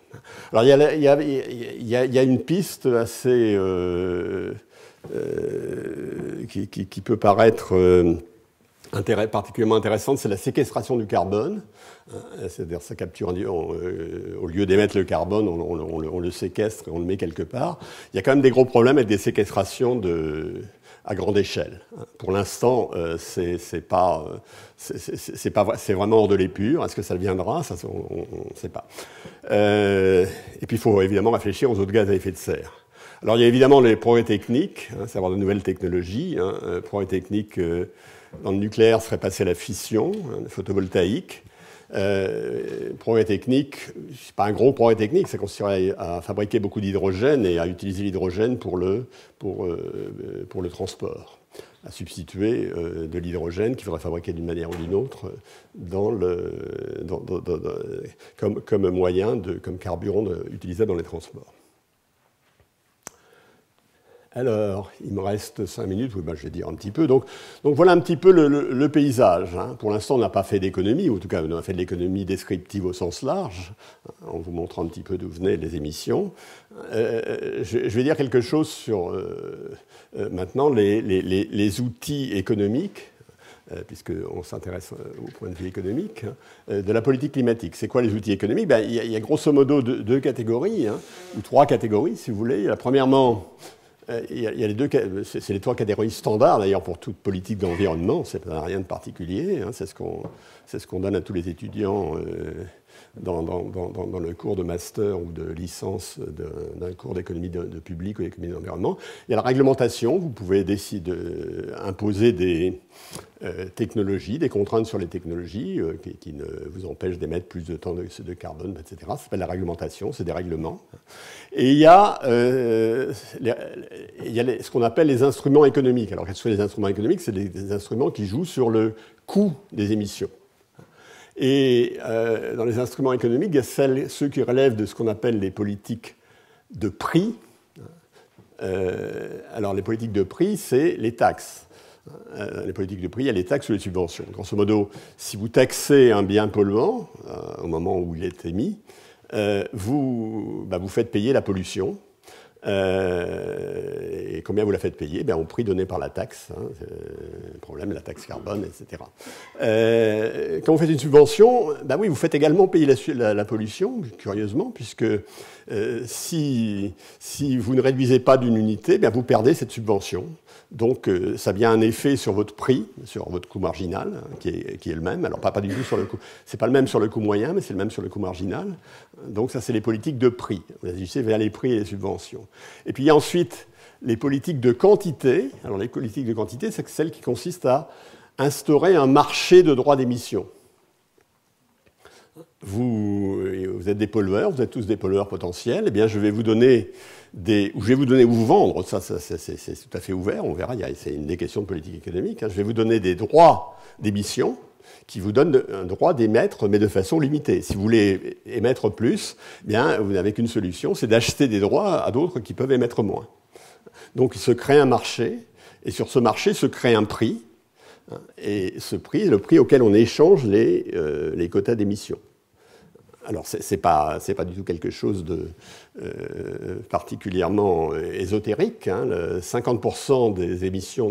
Alors il y a, une piste assez euh, qui, peut paraître particulièrement intéressante, c'est la séquestration du carbone. C'est-à-dire sa capture, au lieu d'émettre le carbone, on, on, le séquestre et on le met quelque part. Il y a quand même des gros problèmes avec des séquestrations de, à grande échelle. Pour l'instant, euh, c'est pas, euh, c'est pas, c'est vraiment hors de l'épure. Est-ce que ça viendra ça, on ne sait pas. Euh, et puis, il faut évidemment réfléchir aux autres gaz à effet de serre. Alors, il y a évidemment les progrès techniques, hein, savoir de nouvelles technologies. Hein, euh, progrès techniques dans le nucléaire serait passé à la fission hein, photovoltaïque. Euh, progrès technique, c'est pas un gros progrès technique, ça consisterait à, fabriquer beaucoup d'hydrogène et à utiliser l'hydrogène pour le, pour, euh, pour le transport, à substituer euh, de l'hydrogène qu'il faudrait fabriquer d'une manière ou d'une autre euh, comme, moyen, de, comme carburant utilisable dans les transports. Alors, il me reste cinq minutes, oui, ben, je vais dire un petit peu. Donc, donc voilà un petit peu le, paysage. Hein. Pour l'instant, on n'a pas fait d'économie, ou en tout cas, on a fait de l'économie descriptive au sens large, hein, en vous montrant un petit peu d'où venaient les émissions. Euh, je, vais dire quelque chose sur euh, euh, maintenant les, outils économiques puisqu'on s'intéresse au point de vue économique, hein, de la politique climatique. C'est quoi les outils économiques ben, il, y a, grosso modo deux, catégories, ou trois catégories si vous voulez. La, premièrement, euh, il y, a, les deux, euh, c'est les trois catégories standards d'ailleurs pour toute politique d'environnement. C'est rien de particulier. Hein. c'est ce qu'on, donne à tous les étudiants euh, dans, le cours de master ou de licence d'un cours d'économie de, public ou d'économie de l'environnement. Il y a la réglementation, vous pouvez décider, imposer des euh, technologies, des contraintes sur les technologies euh, qui, ne vous empêchent d'émettre plus de temps de, carbone, etc. Ça s'appelle la réglementation, c'est des règlements. Et il y a, euh, ce qu'on appelle les instruments économiques. Alors, quels sont les instruments économiques C'est des instruments qui jouent sur le coût des émissions. Et euh, dans les instruments économiques, il y a ceux qui relèvent de ce qu'on appelle les politiques de prix. Euh, alors les politiques de prix, c'est les taxes. Euh, les politiques de prix, il y a les taxes ou les subventions. Grosso modo, si vous taxez un bien polluant au moment où il est émis, bah, vous faites payer la pollution euh, et combien vous la faites payer ben, Au prix donné par la taxe, hein, euh, le problème, la taxe carbone, etc. Euh, quand vous faites une subvention, ben oui, vous faites également payer la, la, pollution, curieusement, puisque si, si vous ne réduisez pas d'une unité, ben vous perdez cette subvention. Donc ça ça vient un effet sur votre prix, sur votre coût marginal, hein, qui, est, qui, est, le même. Alors pas, pas du tout sur le coût. C'est pas le même sur le coût moyen, mais c'est le même sur le coût marginal. Donc ça, c'est les politiques de prix. Vous agissez vers les prix et les subventions. Et puis il y a ensuite les politiques de quantité. Alors les politiques de quantité, c'est celles qui consistent à instaurer un marché de droits d'émission. Vous, êtes des pollueurs, vous êtes tous des pollueurs potentiels, eh bien je vais vous donner des, ou je vais vous donner vous vendre, ça, c'est tout à fait ouvert, on verra, c'est une des questions de politique économique, hein. je vais vous donner des droits d'émission, qui vous donne un droit d'émettre, mais de façon limitée. Si vous voulez émettre plus, bien, vous n'avez qu'une solution, c'est d'acheter des droits à d'autres qui peuvent émettre moins. Donc il se crée un marché, et sur ce marché se crée un prix, hein, et ce prix est le prix auquel on échange les, euh, les quotas d'émission alors, ce n'est pas, du tout quelque chose de euh, particulièrement ésotérique. 50% hein. des émissions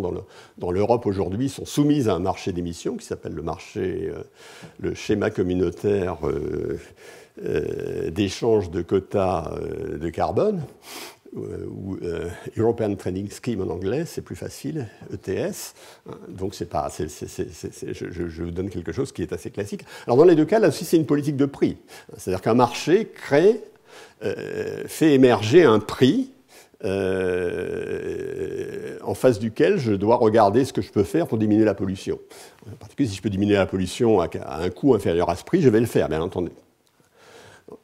dans l'Europe aujourd'hui sont soumises à un marché d'émissions qui s'appelle le marché, euh, le schéma communautaire euh, d'échange de quotas de carbone. Euh, ou euh, European Trading Scheme en anglais, c'est plus facile, ETS. Hein, donc c'est pas, je, vous donne quelque chose qui est assez classique. Alors dans les deux cas, là aussi c'est une politique de prix, c'est-à-dire qu'un marché crée, euh, fait émerger un prix. en face duquel je dois regarder ce que je peux faire pour diminuer la pollution. En particulier, si je peux diminuer la pollution à un coût inférieur à ce prix, je vais le faire, bien entendu.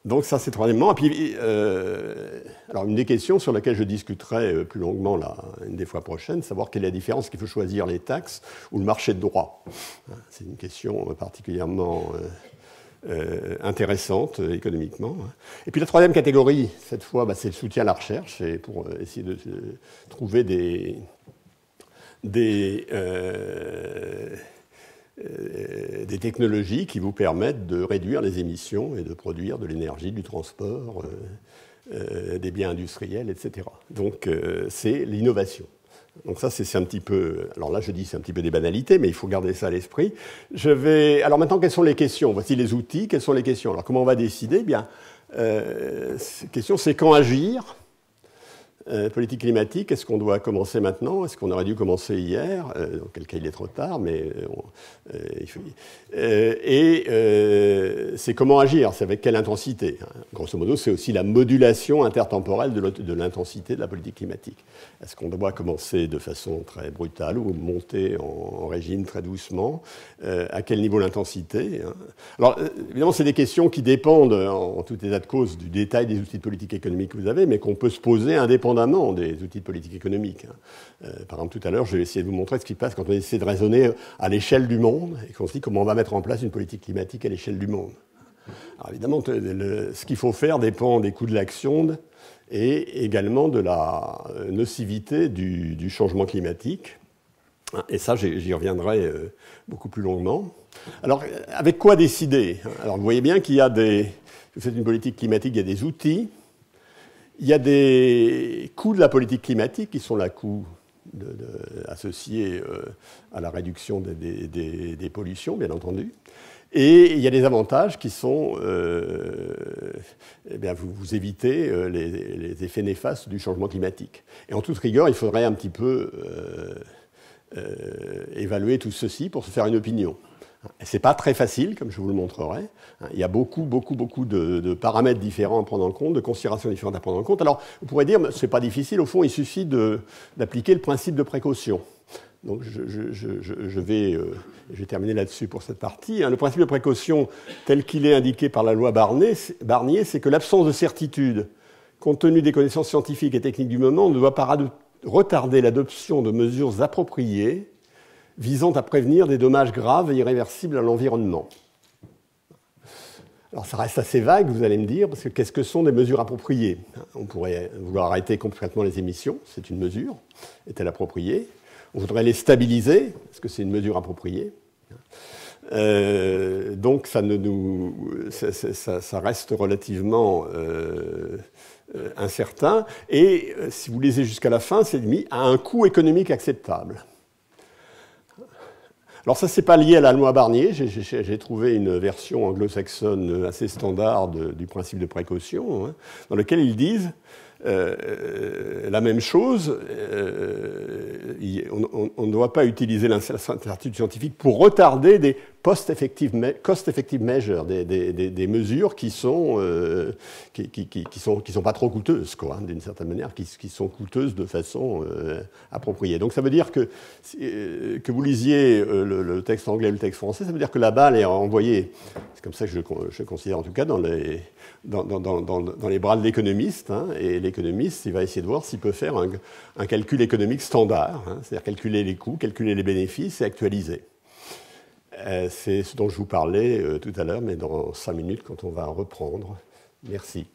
Donc ça, c'est troisièmement. Et puis, euh, alors une des questions sur laquelle je discuterai euh, plus longuement là, une des fois prochaines, savoir quelle est la différence qu'il faut choisir les taxes ou le marché de droit. Hein, c'est une question euh, particulièrement intéressante économiquement. Hein. Et puis la troisième catégorie, cette fois, bah, c'est le soutien à la recherche et pour essayer de, trouver des, des euh, des technologies qui vous permettent de réduire les émissions et de produire de l'énergie, du transport, euh, euh, des biens industriels, etc. Donc c'est l'innovation. Donc ça, c'est un petit peu... Alors là, je dis c'est un petit peu des banalités, mais il faut garder ça à l'esprit. Je vais... Alors maintenant, quelles sont les questions Voici les outils, quelles sont les questions Alors comment on va décider eh Bien, question, c'est quand agir euh, politique climatique, est-ce qu'on doit commencer maintenant Est-ce qu'on aurait dû commencer hier euh, Dans quel cas il est trop tard, mais euh, et c'est comment agir, c'est avec quelle intensité. Hein? Grosso modo, c'est aussi la modulation intertemporelle de l'intensité de la politique climatique. Est-ce qu'on doit commencer de façon très brutale ou monter en, régime très doucement À quel niveau l'intensité hein? Alors, évidemment, c'est des questions qui dépendent, en, en tout état de cause, du détail des outils de politique économique que vous avez, mais qu'on peut se poser indépendamment des outils de politique économique. Hein. Euh, par exemple, tout à l'heure, je vais essayer de vous montrer ce qui passe quand on essaie de raisonner euh, à l'échelle du monde et qu'on se dit comment on va mettre en place une politique climatique à l'échelle du monde. Alors évidemment, ce qu'il faut faire dépend des coûts de l'action et également de la euh, nocivité du, changement climatique. Et ça, j'y reviendrai beaucoup plus longuement. Alors, avec quoi décider Alors, vous voyez bien qu'il y a des... Vous une politique climatique, il y a des outils, il y a des coûts de la politique climatique qui sont la associés euh, à la réduction des, pollutions, bien entendu. Et il y a des avantages qui sont, euh, eh vous, évitez euh, les, effets néfastes du changement climatique. Et en toute rigueur, il faudrait un petit peu évaluer tout ceci pour se faire une opinion. Ce n'est pas très facile, comme je vous le montrerai. Il y a beaucoup, beaucoup, beaucoup de, paramètres différents à prendre en compte, de considérations différentes à prendre en compte. Alors, vous pourrez dire, ce n'est pas difficile. Au fond, il suffit d'appliquer le principe de précaution. Donc, je, vais, euh, je vais terminer là-dessus pour cette partie. Hein. Le principe de précaution, tel qu'il est indiqué par la loi Barnier, c'est que l'absence de certitude, compte tenu des connaissances scientifiques et techniques du moment, ne doit pas retarder l'adoption de mesures appropriées visant à prévenir des dommages graves et irréversibles à l'environnement. Alors ça reste assez vague, vous allez me dire, parce que qu'est-ce que sont des mesures appropriées On pourrait vouloir arrêter complètement les émissions, c'est une mesure, est-elle appropriée On voudrait les stabiliser, est-ce que c'est une mesure appropriée euh, donc ça, ne nous, ça, reste relativement euh, incertain. Et euh, si vous lisez jusqu'à la fin, c'est mis à un coût économique acceptable. Alors ça, c'est pas lié à la loi Barnier. J'ai trouvé une version anglo-saxonne assez standard du principe de précaution, hein, dans lequel ils disent euh, euh, la même chose. Euh, on ne doit pas utiliser l'incertitude scientifique pour retarder des cost-effective cost measure, des, des, mesures qui sont, euh, qui, sont, qui sont pas trop coûteuses, quoi, hein, d'une certaine manière, qui, sont coûteuses de façon euh, appropriée. Donc ça veut dire que, euh, que vous lisiez le, texte anglais ou le texte français, ça veut dire que la balle est envoyée, c'est comme ça que je, je, considère en tout cas, dans les, dans, les bras de l'économiste, hein, et l'économiste, il va essayer de voir s'il peut faire un, un calcul économique standard, hein, c'est-à-dire calculer les coûts, calculer les bénéfices et actualiser. Euh, c'est ce dont je vous parlais euh, tout à l'heure, mais dans cinq minutes quand on va reprendre. Merci.